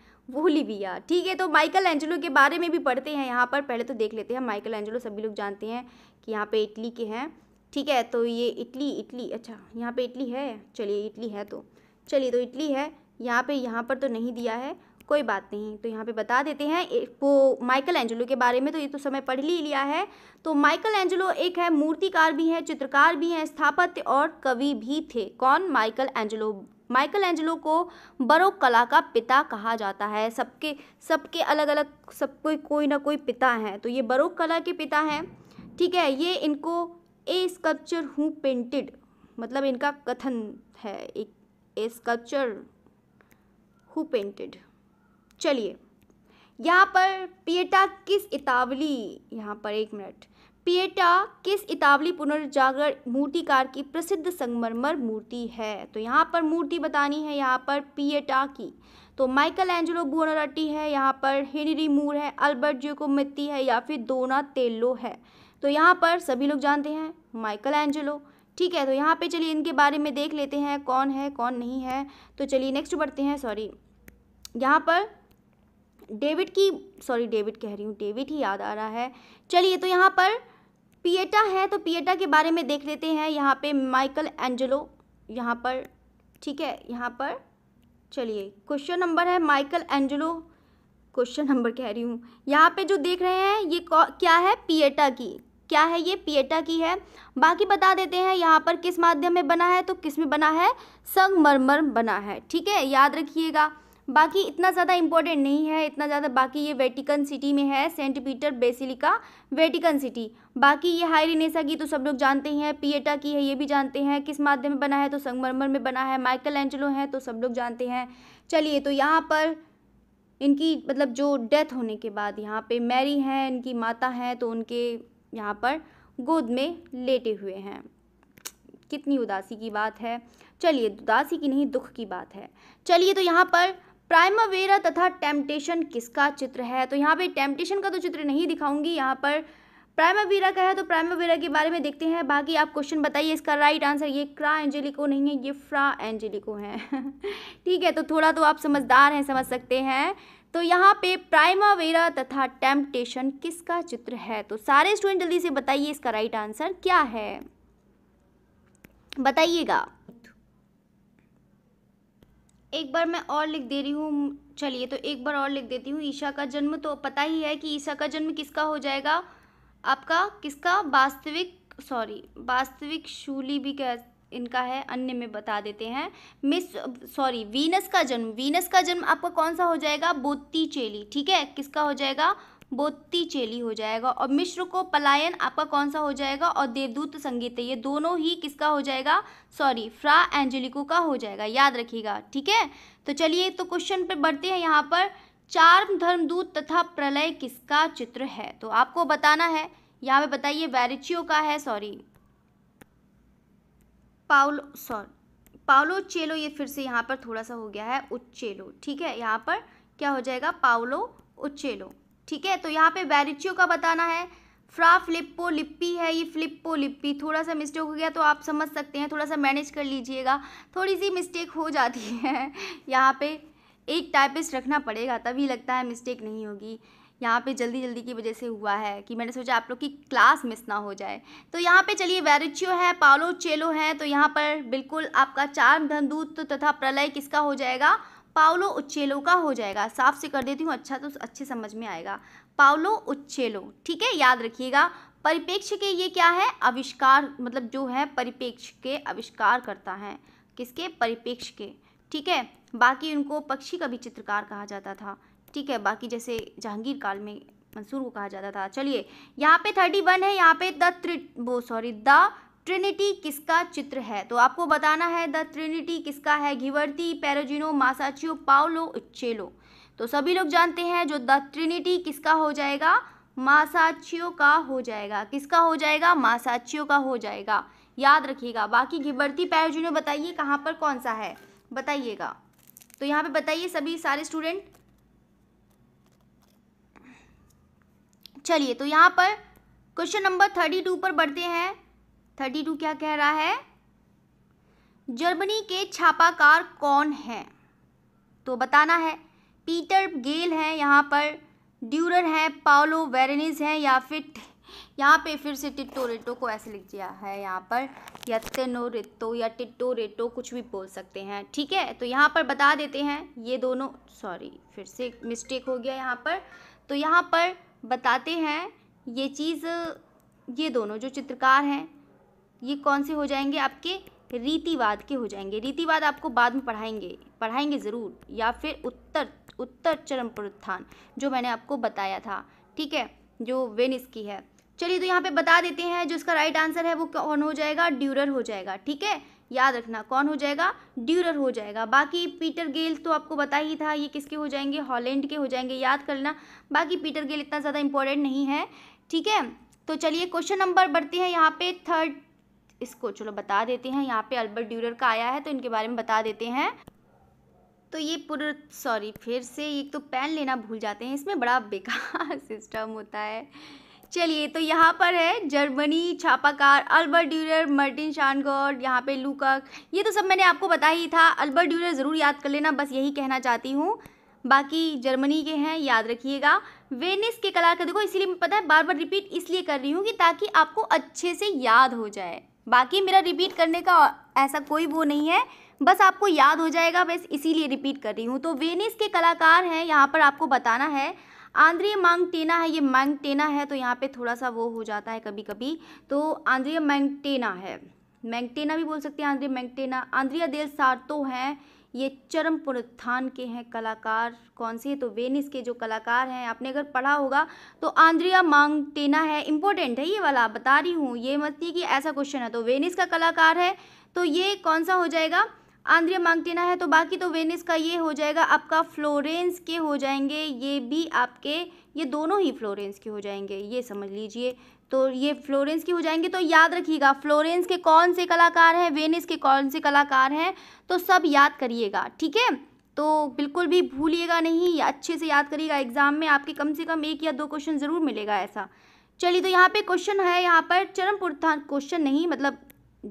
लिबिया ठीक है तो माइकल एंजलो के बारे में भी पढ़ते हैं यहाँ पर पहले तो देख लेते हैं माइकल एंजलो सभी लोग जानते हैं कि यहाँ पे इटली के हैं ठीक है तो ये इटली इटली अच्छा यहाँ पे इटली है चलिए इटली है तो चलिए तो इटली है यहाँ पे यहाँ पर तो नहीं दिया है कोई बात नहीं तो यहाँ पे बता देते हैं वो माइकल एंजलो के बारे में तो ये तो समय पढ़ ही लिया है तो माइकल एंजलो एक है मूर्तिकार भी हैं चित्रकार भी हैं स्थापत्य और कवि भी थे कौन माइकल एंजलो माइकल एंजलो को बरो कला का पिता कहा जाता है सबके सबके अलग अलग सब कोई ना कोई पिता हैं तो ये बरोक कला के पिता हैं ठीक है ये इनको ए स्कल्पचर हूँ पेंटेड मतलब इनका कथन है एक ए स्कल्पचर हु पेंटेड चलिए यहाँ पर पिएटा किस इतावली यहाँ पर एक मिनट पिएटा किस इतावली पुनर्जागर मूर्तिकार की प्रसिद्ध संगमरमर मूर्ति है तो यहाँ पर मूर्ति बतानी है यहाँ पर पिएटा की तो माइकल एंजेलो बोनरटी है यहाँ पर हेनरी मूर है अल्बर्ट मित्ती है या फिर दोना तेलो है तो यहाँ पर सभी लोग जानते हैं माइकल एंजेलो ठीक है तो यहाँ पे चलिए इनके बारे में देख लेते हैं कौन है कौन नहीं है तो चलिए नेक्स्ट बढ़ते हैं सॉरी यहाँ पर डेविड की सॉरी डेविड कह रही हूँ डेविड ही याद आ रहा है चलिए तो यहाँ पर पिएटा है तो पिएटा के बारे में देख लेते हैं यहाँ पे माइकल एंजलो यहाँ पर ठीक है यहाँ पर चलिए क्वेश्चन नंबर है माइकल एंजलो क्वेश्चन नंबर कह रही हूँ यहाँ पे जो देख रहे हैं ये क्या है पिएटा की क्या है ये पिएटा की है बाकी बता देते हैं यहाँ पर किस माध्यम में बना है तो किस में बना है संगमरमर बना है ठीक है याद रखिएगा बाकी इतना ज़्यादा इम्पोर्टेंट नहीं है इतना ज़्यादा बाकी ये वेटिकन सिटी में है Saint Peter basilica Vatican City बाकी ये हायरिनेसा की तो सब लोग जानते हैं पिएटा की है ये भी जानते हैं किस माध्यम में बना है तो संगमरमर में बना है माइकल एंजलो है तो सब लोग जानते हैं चलिए तो यहाँ पर इनकी मतलब जो डेथ होने के बाद यहाँ पर मैरी हैं इनकी माता हैं तो उनके यहाँ पर गोद में लेटे हुए हैं कितनी उदासी की बात है चलिए उदासी की नहीं दुख की बात है चलिए तो यहाँ पर प्राइमावेरा तथा टेम्पटेशन किसका चित्र है तो यहाँ पे टेम्पटेशन का तो चित्र नहीं दिखाऊंगी यहाँ पर प्राइमावेरा का है तो प्राइमावेरा के बारे में देखते हैं बाकी आप क्वेश्चन बताइए इसका राइट आंसर ये क्रा एंजेलिको नहीं है ये फ्रा एंजेलिको है [laughs] ठीक है तो थोड़ा तो आप समझदार हैं समझ सकते हैं तो यहाँ पे प्राइमावेरा तथा टेम्पटेशन किसका चित्र है तो सारे स्टूडेंट जल्दी से बताइए इसका राइट आंसर क्या है बताइएगा एक बार मैं और लिख दे रही हूँ चलिए तो एक बार और लिख देती हूँ ईशा का जन्म तो पता ही है कि ईशा का जन्म किसका हो जाएगा आपका किसका वास्तविक सॉरी वास्तविक शूली भी कह इनका है अन्य में बता देते हैं मिस सॉरी वीनस का जन्म वीनस का जन्म आपका कौन सा हो जाएगा बोती चेली ठीक है किसका हो जाएगा बोती चेली हो जाएगा और मिश्र को पलायन आपका कौन सा हो जाएगा और देवदूत संगीत ये दोनों ही किसका हो जाएगा सॉरी फ्रा एंजेलिको का हो जाएगा याद रखिएगा ठीक है तो चलिए तो क्वेश्चन पर बढ़ते हैं यहाँ पर चार धर्मदूत तथा प्रलय किसका चित्र है तो आपको बताना है यहाँ पे बताइए वैरिचियो का है सॉरी पाउलो सॉरी पाउलो चेलो ये फिर से यहाँ पर थोड़ा सा हो गया है उच्चेलो ठीक है यहाँ पर क्या हो जाएगा पाउलो उच्चेलो ठीक है तो यहाँ पे बैरिचियो का बताना है फ्रा फ्लिपो लिप्पी है ये फ्लिपो लिप्पी थोड़ा सा मिस्टेक हो गया तो आप समझ सकते हैं थोड़ा सा मैनेज कर लीजिएगा थोड़ी सी मिस्टेक हो जाती [laughs] है यहाँ पे एक टाइपिस्ट रखना पड़ेगा तभी लगता है मिस्टेक नहीं होगी यहाँ पे जल्दी जल्दी की वजह से हुआ है कि मैंने सोचा आप लोग की क्लास मिस ना हो जाए तो यहाँ पे चलिए वेरिचियो है पालो चेलो है तो यहाँ पर बिल्कुल आपका चार धनदूत तथा प्रलय किसका हो जाएगा पाउलो उच्चेलो का हो जाएगा साफ से कर देती हूँ अच्छा तो अच्छे समझ में आएगा पाउलो उच्चेलो ठीक है याद रखिएगा परिपेक्ष के ये क्या है आविष्कार मतलब जो है परिपेक्ष के आविष्कार करता है किसके परिपेक्ष के ठीक है बाकी उनको पक्षी का भी चित्रकार कहा जाता था ठीक है बाकी जैसे जहांगीर काल में मंसूर को कहा जाता था चलिए यहाँ पे थर्टी वन है यहाँ पे द त्रि वो सॉरी द ट्रिनिटी किसका चित्र है तो आपको बताना है द ट्रिनिटी किसका है घिवर्ती पेरोजिनो मासाचियो पाओलो उच्चेलो तो सभी लोग जानते हैं जो द ट्रिनिटी किसका हो जाएगा मासाचियो का हो जाएगा किसका हो जाएगा मासाचियो का हो जाएगा याद रखिएगा बाकी घिवर्ती पैरोजिनो बताइए कहाँ पर कौन सा है बताइएगा तो यहाँ पर बताइए सभी सारे स्टूडेंट चलिए तो यहाँ पर क्वेश्चन नंबर थर्टी टू पर बढ़ते हैं थर्टी टू क्या कह रहा है जर्मनी के छापाकार कौन हैं तो बताना है पीटर गेल हैं यहाँ पर ड्यूरर हैं पाओलो वेरेनिज हैं या फिर [laughs] यहाँ पे फिर से टिट्टो रेटो को ऐसे लिख दिया है यहाँ पर या तेनो रेतो या टिट्टो रेटो कुछ भी बोल सकते हैं ठीक है तो यहाँ पर बता देते हैं ये दोनों सॉरी फिर से मिस्टेक हो गया यहाँ पर तो यहाँ पर बताते हैं ये चीज़ ये दोनों जो चित्रकार हैं ये कौन से हो जाएंगे आपके रीतिवाद के हो जाएंगे रीतिवाद आपको बाद में पढ़ाएंगे पढ़ाएंगे ज़रूर या फिर उत्तर उत्तर चरम प्रोत्थान जो मैंने आपको बताया था ठीक है जो वेनिस की है चलिए तो यहाँ पे बता देते हैं जो इसका राइट आंसर है वो कौन हो जाएगा ड्यूरर हो जाएगा ठीक है याद रखना कौन हो जाएगा ड्यूरर हो जाएगा बाकी पीटर गेल तो आपको बता ही था ये किसके हो जाएंगे हॉलैंड के हो जाएंगे याद करना बाकी पीटर गेल इतना ज़्यादा इंपॉर्टेंट नहीं है ठीक है तो चलिए क्वेश्चन नंबर बढ़ते हैं यहाँ पे थर्ड इसको चलो बता देते हैं यहाँ पे अल्बर्ट ड्यूरर का आया है तो इनके बारे में बता देते हैं तो ये पूरा सॉरी फिर से एक तो पेन लेना भूल जाते हैं इसमें बड़ा बेकार [laughs] सिस्टम होता है चलिए तो यहाँ पर है जर्मनी छापाकार अल्बर्ट ड्यूरर मर्टिन शानगॉड यहाँ पे लूकक ये तो सब मैंने आपको बता ही था अल्बर्ट ड्यूरर ज़रूर याद कर लेना बस यही कहना चाहती हूँ बाकी जर्मनी के हैं याद रखिएगा वेनिस के कलाकार देखो इसीलिए मैं पता है बार बार रिपीट इसलिए कर रही हूँ कि ताकि आपको अच्छे से याद हो जाए बाकी मेरा रिपीट करने का ऐसा कोई वो नहीं है बस आपको याद हो जाएगा बस इसीलिए रिपीट कर रही हूँ तो वेनिस के कलाकार हैं यहाँ पर आपको बताना है आंद्रीय मांगटेना है ये मैंगटेना है तो यहाँ पे थोड़ा सा वो हो जाता है कभी कभी तो आंद्रीय मैंगटेना है मैंगटेना भी बोल सकते हैं आंद्रीय मैंगटेना आंद्रिया देल सार्तो हैं ये चरम पुनरुत्थान के हैं कलाकार कौन से तो वेनिस के जो कलाकार हैं आपने अगर पढ़ा होगा तो आंद्रिया मांगटेना है इम्पोर्टेंट है ये वाला बता रही हूँ ये मत नहीं कि ऐसा क्वेश्चन है तो वेनिस का कलाकार है तो ये कौन सा हो जाएगा आंद्रिया मांगटेना है तो बाकी तो वेनिस का ये हो जाएगा आपका फ्लोरेंस के हो जाएंगे ये भी आपके ये दोनों ही फ्लोरेंस के हो जाएंगे ये समझ लीजिए तो ये फ्लोरेंस के हो जाएंगे तो याद रखिएगा फ्लोरेंस के कौन से कलाकार हैं वेनिस के कौन से कलाकार हैं तो सब याद करिएगा ठीक है तो बिल्कुल भी भूलिएगा नहीं अच्छे से याद करिएगा एग्ज़ाम में आपके कम से कम एक या दो क्वेश्चन ज़रूर मिलेगा ऐसा चलिए तो यहाँ पे क्वेश्चन है यहाँ पर चरम पुरथान क्वेश्चन नहीं मतलब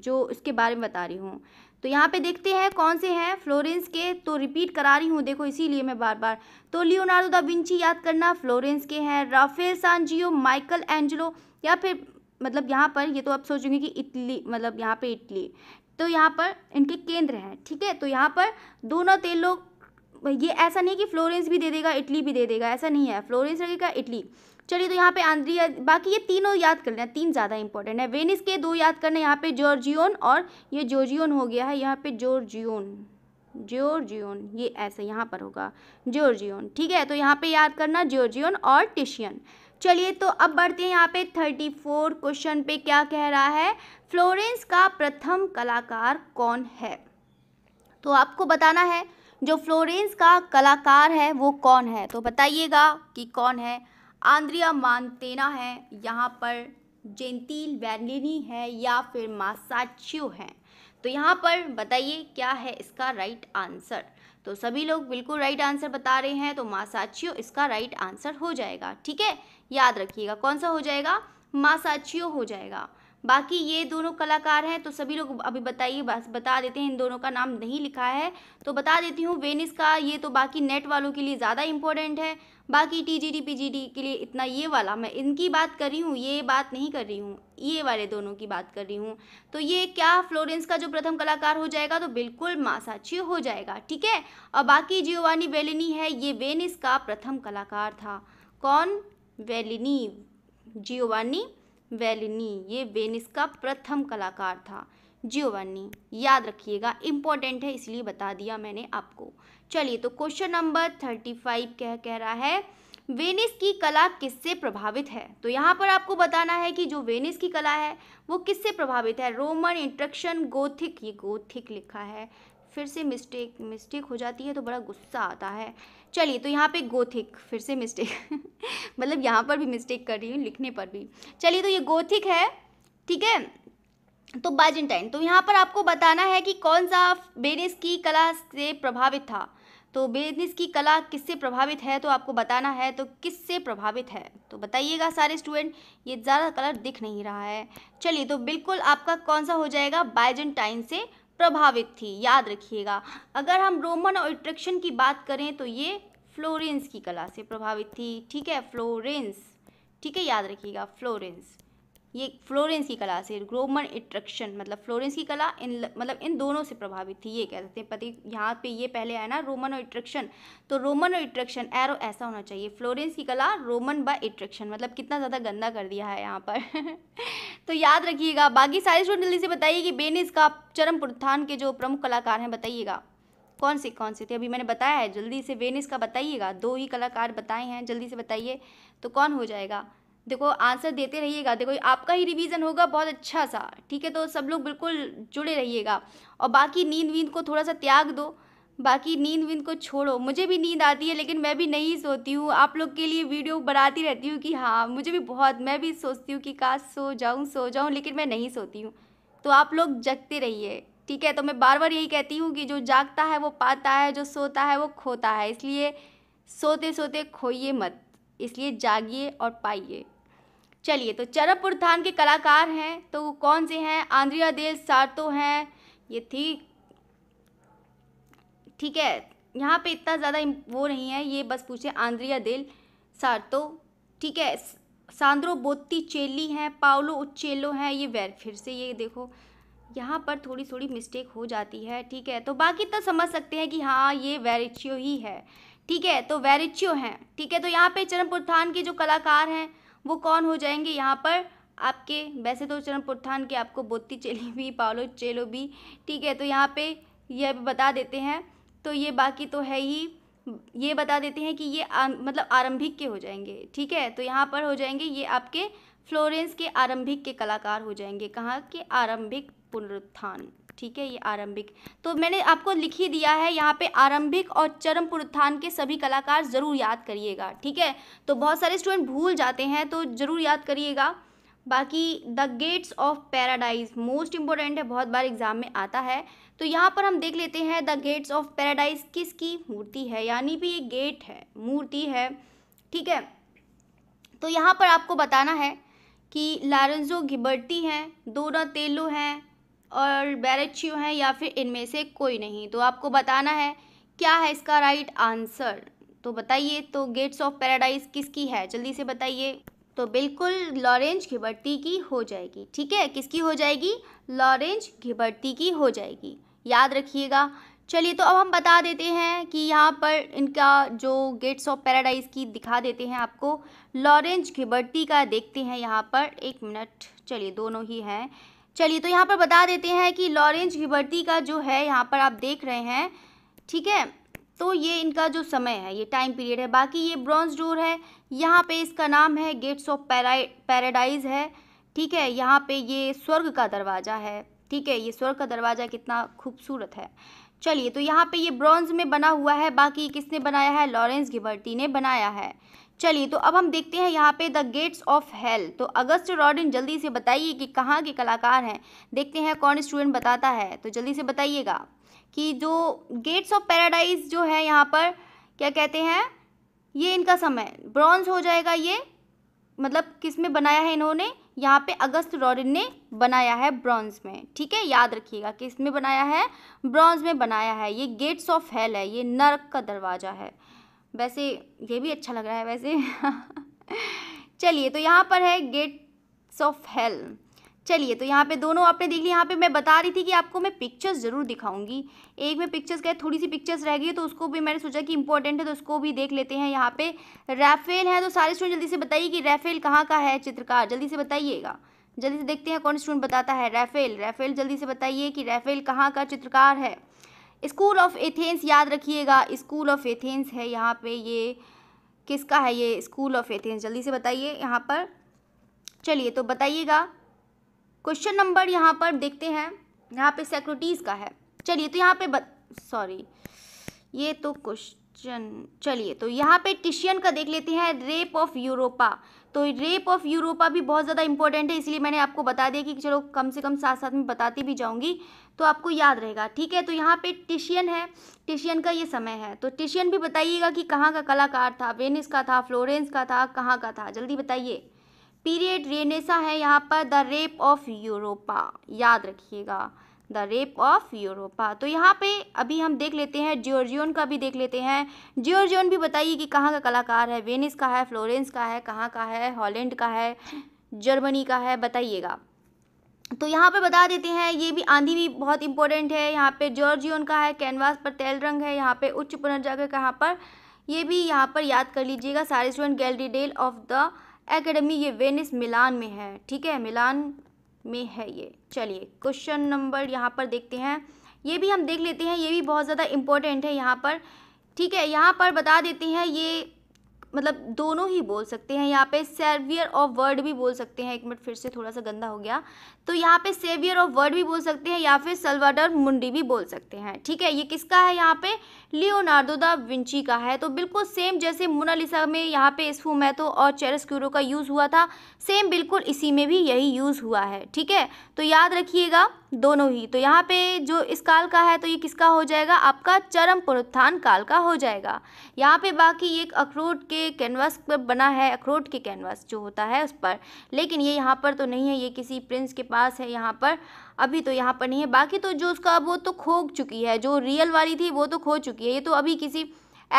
जो इसके बारे में बता रही हूँ तो यहाँ पे देखते हैं कौन से हैं फ्लोरेंस के तो रिपीट करा रही हूँ देखो इसीलिए मैं बार बार तो लियोनार्डो दा विंची याद करना फ्लोरेंस के हैं राफेल सानजियो माइकल एंजलो या फिर मतलब यहाँ पर ये तो आप सोचेंगे कि इटली मतलब यहाँ पे इटली तो यहाँ पर इनके केंद्र हैं ठीक है तो यहाँ पर दोनों तेल लोग ये ऐसा नहीं कि फ्लोरेंस भी दे देगा इटली भी दे देगा ऐसा नहीं है फ्लोरेंस रहेगा इटली चलिए तो यहाँ पे आंद्रिया बाकी ये तीनों याद कर लेना तीन ज़्यादा इंपॉर्टेंट है वेनिस के दो याद करना यहाँ पे जॉर्जियोन और ये जॉर्जियोन हो गया है यहाँ पे जॉर्जियोन जॉर्जियोन ये ऐसे यहाँ पर होगा जॉर्जियोन ठीक है तो यहाँ पे याद करना जॉर्जियोन और टिशियन चलिए तो अब बढ़ते हैं यहाँ पे थर्टी फोर क्वेश्चन पे क्या कह रहा है फ्लोरेंस का प्रथम कलाकार कौन है तो आपको बताना है जो फ्लोरेंस का कलाकार है वो कौन है तो बताइएगा कि कौन है आंद्रिया मानतेना है यहाँ पर जेंतील वैलिनी है या फिर मासाच्यू है तो यहाँ पर बताइए क्या है इसका राइट आंसर तो सभी लोग बिल्कुल राइट आंसर बता रहे हैं तो मासाच्यू इसका राइट आंसर हो जाएगा ठीक है याद रखिएगा कौन सा हो जाएगा मासाचियो हो जाएगा बाकी ये दोनों कलाकार हैं तो सभी लोग अभी बताइए बस बता देते हैं इन दोनों का नाम नहीं लिखा है तो बता देती हूँ वेनिस का ये तो बाकी नेट वालों के लिए ज़्यादा इंपॉर्टेंट है बाकी T G D P G D के लिए इतना ये वाला मैं इनकी बात कर रही हूँ ये बात नहीं कर रही हूँ ये वाले दोनों की बात कर रही हूँ तो ये क्या फ्लोरेंस का जो प्रथम कलाकार हो जाएगा तो बिल्कुल मासाची हो जाएगा ठीक है और बाकी जियोवानी बेलिनी है ये वेनिस का प्रथम कलाकार था कौन वेलिनी जियोवानी वेलिनी ये वेनिस का प्रथम कलाकार था जियोवानी याद रखिएगा इम्पोर्टेंट है इसलिए बता दिया मैंने आपको चलिए तो क्वेश्चन नंबर थर्टी फाइव कह कह रहा है वेनिस की कला किससे प्रभावित है तो यहाँ पर आपको बताना है कि जो वेनिस की कला है वो किससे प्रभावित है रोमन इंट्रक्शन गोथिक ये गोथिक लिखा है फिर से मिस्टेक मिस्टेक हो जाती है तो बड़ा गुस्सा आता है चलिए तो यहाँ पे गोथिक फिर से मिस्टेक [laughs] मतलब यहाँ पर भी मिस्टेक कर रही हूँ लिखने पर भी चलिए तो ये गोथिक है ठीक है तो बाजेंटाइन तो यहाँ पर आपको बताना है कि कौन सा बेनिस की कला से प्रभावित था तो बेनिस की कला किससे प्रभावित है तो आपको बताना है तो किससे प्रभावित है तो बताइएगा सारे स्टूडेंट ये ज़्यादा कलर दिख नहीं रहा है चलिए तो बिल्कुल आपका कौन सा हो जाएगा बाइजेंटाइन से प्रभावित थी याद रखिएगा अगर हम रोमन और इट्रक्शन की बात करें तो ये फ्लोरेंस की कला से प्रभावित थी ठीक है फ्लोरेंस ठीक है याद रखिएगा फ्लोरेंस ये फ्लोरेंस की कला से रोमन एट्रैक्शन मतलब फ्लोरेंस की कला इन मतलब इन दोनों से प्रभावित थी ये कह सकते हैं पति यहाँ पे ये पहले आया ना रोमन और एट्रक्शन तो रोमन और एट्रैक्शन एरो ऐसा होना चाहिए फ्लोरेंस की कला रोमन बाय एट्रैक्शन मतलब कितना ज़्यादा गंदा कर दिया है यहाँ पर [laughs] तो याद रखिएगा बाकी सारे स्टूडेंट जल्दी से बताइए कि बेनिस का चरम पुरुत्थान के जो प्रमुख कलाकार हैं बताइएगा कौन से कौन से थे अभी मैंने बताया है जल्दी से वेनिस का बताइएगा दो ही कलाकार बताए हैं जल्दी से बताइए तो कौन हो जाएगा देखो आंसर देते रहिएगा देखो आपका ही रिवीजन होगा बहुत अच्छा सा ठीक है तो सब लोग बिल्कुल जुड़े रहिएगा और बाकी नींद वींद को थोड़ा सा त्याग दो बाकी नींद वींद को छोड़ो मुझे भी नींद आती है लेकिन मैं भी नहीं सोती हूँ आप लोग के लिए वीडियो बनाती रहती हूँ कि हाँ मुझे भी बहुत मैं भी सोचती हूँ कि काश सो जाऊँ सो जाऊँ लेकिन मैं नहीं सोती हूँ तो आप लोग जगते रहिए ठीक है तो मैं बार बार यही कहती हूँ कि जो जागता है वो पाता है जो सोता है वो खोता है इसलिए सोते सोते खोइए मत इसलिए जागिए और पाइए चलिए तो चरपुर धाम के कलाकार हैं तो कौन से हैं आंद्रिया देल सार्तो हैं ये थी ठीक है यहाँ पे इतना ज़्यादा वो नहीं है ये बस पूछे आंद्रिया देल सार्तो ठीक है सांद्रो बोत्ती चेली हैं पाओलो उच्चेलो हैं ये वैर फिर से ये देखो यहाँ पर थोड़ी थोड़ी मिस्टेक हो जाती है ठीक है तो बाकी तो समझ सकते हैं कि हाँ ये वैरिचियो ही है ठीक है तो वैरिचियो हैं ठीक है तो यहाँ पे चरमपुर थान के जो कलाकार हैं वो कौन हो जाएंगे यहाँ पर आपके वैसे तो चरण पुत्थान के आपको बोती चेली भी पालो चेलो भी ठीक है तो यहाँ पे यह बता देते हैं तो ये बाकी तो है ही ये बता देते हैं कि ये आ, मतलब आरंभिक के हो जाएंगे ठीक है तो यहाँ पर हो जाएंगे ये आपके फ्लोरेंस के आरंभिक के कलाकार हो जाएंगे कहाँ के आरंभिक पुनरुत्थान ठीक है ये आरंभिक तो मैंने आपको लिख ही दिया है यहाँ पे आरंभिक और चरम पुरुत्थान के सभी कलाकार ज़रूर याद करिएगा ठीक है तो बहुत सारे स्टूडेंट भूल जाते हैं तो ज़रूर याद करिएगा बाकी the gates of paradise most important है बहुत बार एग्जाम में आता है तो यहाँ पर हम देख लेते हैं द गेट्स ऑफ पैराडाइज किसकी मूर्ति है यानी भी ये गेट है मूर्ति है ठीक है तो यहाँ पर आपको बताना है कि लारेंजो घिबर्टी हैं दोना तेलो हैं और बैरच्यू हैं या फिर इनमें से कोई नहीं तो आपको बताना है क्या है इसका राइट आंसर तो बताइए तो गेट्स ऑफ पैराडाइज किसकी है जल्दी से बताइए तो बिल्कुल लॉरेंज घिबर्ती की हो जाएगी ठीक है किसकी हो जाएगी लॉरेंज घिबर्ती की हो जाएगी याद रखिएगा चलिए तो अब हम बता देते हैं कि यहाँ पर इनका जो गेट्स ऑफ पैराडाइज की दिखा देते हैं आपको लॉरेंज घिबर्ती का देखते हैं यहाँ पर एक मिनट चलिए दोनों ही हैं चलिए तो यहाँ पर बता देते हैं कि लॉरेंज घिबर्ती का जो है यहाँ पर आप देख रहे हैं ठीक है तो ये इनका जो समय है ये टाइम पीरियड है बाकी ये ब्रॉन्ज डोर है यहाँ पे इसका नाम है गेट्स ऑफ पैरा पैराडाइज है ठीक है यहाँ पे ये स्वर्ग का दरवाज़ा है ठीक है ये स्वर्ग का दरवाज़ा कितना खूबसूरत है चलिए तो यहाँ पे ये ब्रॉन्ज में बना हुआ है बाकी किसने बनाया है लॉरेंस घिबर्टी ने बनाया है चलिए तो अब हम देखते हैं यहाँ पे द गेट्स ऑफ हेल तो अगस्त रॉडिन जल्दी से बताइए कि कहाँ के कलाकार हैं देखते हैं कौन स्टूडेंट बताता है तो जल्दी से बताइएगा कि जो गेट्स ऑफ पैराडाइज जो है यहाँ पर क्या कहते हैं ये इनका समय ब्रॉन्ज हो जाएगा ये मतलब किस में बनाया है इन्होंने यहाँ पे अगस्त रॉडिन ने बनाया है ब्रॉन्ज में ठीक है याद रखिएगा किस में बनाया है ब्रॉन्ज में बनाया है ये गेट्स ऑफ हेल है ये नरक का दरवाज़ा है वैसे ये भी अच्छा लग रहा है वैसे [laughs] चलिए तो यहाँ पर है गेट्स ऑफ हेल चलिए तो यहाँ पे दोनों आपने देख लिया यहाँ पे मैं बता रही थी कि आपको मैं पिक्चर्स ज़रूर दिखाऊंगी एक में पिक्चर्स गए थोड़ी सी पिक्चर्स रह गई तो उसको भी मैंने सोचा कि इंपॉर्टेंट है तो उसको भी देख लेते हैं यहाँ पे राफेल है तो सारे स्टूडेंट जल्दी से बताइए कि रैफेल कहाँ का है चित्रकार जल्दी से बताइएगा जल्दी से देखते हैं कौन स्टूडेंट बताता है रैफेल रैफेल जल्दी से बताइए कि रैफेल कहाँ का चित्रकार है स्कूल ऑफ एथेंस याद रखिएगा स्कूल ऑफ एथेंस है यहाँ पे ये किसका है ये स्कूल ऑफ एथेंस जल्दी से बताइए यहाँ पर चलिए तो बताइएगा क्वेश्चन नंबर यहाँ पर देखते हैं यहाँ पे सेक्रेटरीज़ का है चलिए तो यहाँ पे बत... सॉरी ये तो क्वेश्चन चलिए तो यहाँ पे टिशियन का देख लेते हैं रेप ऑफ यूरोपा तो रेप ऑफ यूरोपा भी बहुत ज़्यादा इंपॉर्टेंट है इसलिए मैंने आपको बता दिया कि चलो कम से कम साथ साथ में बताती भी जाऊँगी तो आपको याद रहेगा ठीक है तो यहाँ पे टिशियन है टिशियन का ये समय है तो टिशियन भी बताइएगा कि कहाँ का कलाकार था वेनिस का था फ्लोरेंस का था कहाँ का था जल्दी बताइए पीरियड रेनेसा है यहाँ पर द रेप ऑफ यूरोपा याद रखिएगा द रेप ऑफ यूरोपा तो यहाँ पे अभी हम देख लेते हैं जियोर्जियन का भी देख लेते हैं जियोर्जियन भी बताइए कि कहाँ का कलाकार है वेनिस का है फ्लोरेंस का है कहाँ का है हॉलैंड का है जर्मनी का है बताइएगा तो यहाँ पे बता देते हैं ये भी आंधी भी बहुत इंपॉर्टेंट है यहाँ पे जॉर्जियन का है कैनवास पर तेल रंग है यहाँ पे उच्च पुनर्जागर कहाँ पर ये भी यहाँ पर याद कर लीजिएगा सारे student gallery del of the academy ये वेनिस मिलान में है ठीक है मिलान में है ये चलिए क्वेश्चन नंबर यहाँ पर देखते हैं ये भी हम देख लेते हैं ये भी बहुत ज़्यादा इम्पोर्टेंट है यहाँ पर ठीक है यहाँ पर बता देते हैं ये मतलब दोनों ही बोल सकते हैं यहाँ पे सेवियर ऑफ वर्ड भी बोल सकते हैं एक मिनट फिर से थोड़ा सा गंदा हो गया तो यहाँ पे सेवियर ऑफ वर्ड भी बोल सकते हैं या फिर सलवाडर मुंडी भी बोल सकते हैं ठीक है ये किसका है यहाँ पे लियोनार्डो दा विंची का है तो बिल्कुल सेम जैसे मोनालिसा में यहाँ पे इसफोमैथो और चेरस क्यूरो का यूज़ हुआ था सेम बिल्कुल इसी में भी यही यूज़ हुआ है ठीक है तो याद रखिएगा दोनों ही तो यहाँ पे जो इस काल का है तो ये किसका हो जाएगा आपका चरम पुनुत्थान काल का हो जाएगा यहाँ पे बाकी एक अखरोट के कैनवास पर बना है अखरोट के कैनवास जो होता है उस पर लेकिन ये यहाँ पर तो नहीं है ये किसी प्रिंस के पास है यहाँ पर अभी तो यहाँ पर नहीं है बाकी तो जो उसका वो तो खो चुकी है जो रियल वाली थी वो तो खो चुकी है ये तो अभी किसी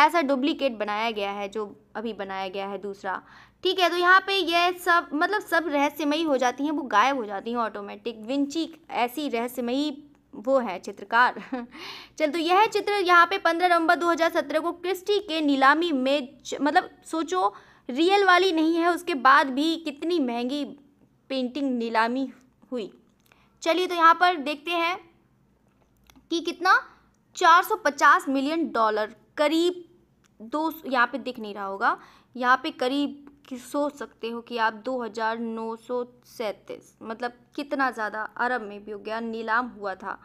ऐसा डुप्लीकेट बनाया गया है जो अभी बनाया गया है दूसरा ठीक है तो यहाँ पे ये सब मतलब सब रहस्यमयी हो जाती हैं वो गायब हो जाती हैं ऑटोमेटिक विंची ऐसी रहस्यमयी वो है चित्रकार [laughs] चल तो यह चित्र यहाँ पे 15 नवंबर 2017 को क्रिस्टी के नीलामी में मतलब सोचो रियल वाली नहीं है उसके बाद भी कितनी महंगी पेंटिंग नीलामी हुई चलिए तो यहाँ पर देखते हैं कि कितना 450 मिलियन डॉलर करीब दो यहाँ पे दिख नहीं रहा होगा यहाँ पे करीब कि सोच सकते हो कि आप 2937 मतलब कितना ज़्यादा अरब में भी हो गया नीलाम हुआ था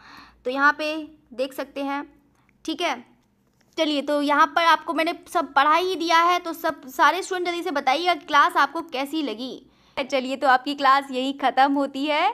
तो यहाँ पे देख सकते हैं ठीक है चलिए तो यहाँ पर आपको मैंने सब पढ़ा ही दिया है तो सब सारे स्टूडेंट जल्दी से बताइएगा क्लास आपको कैसी लगी चलिए तो आपकी क्लास यही ख़त्म होती है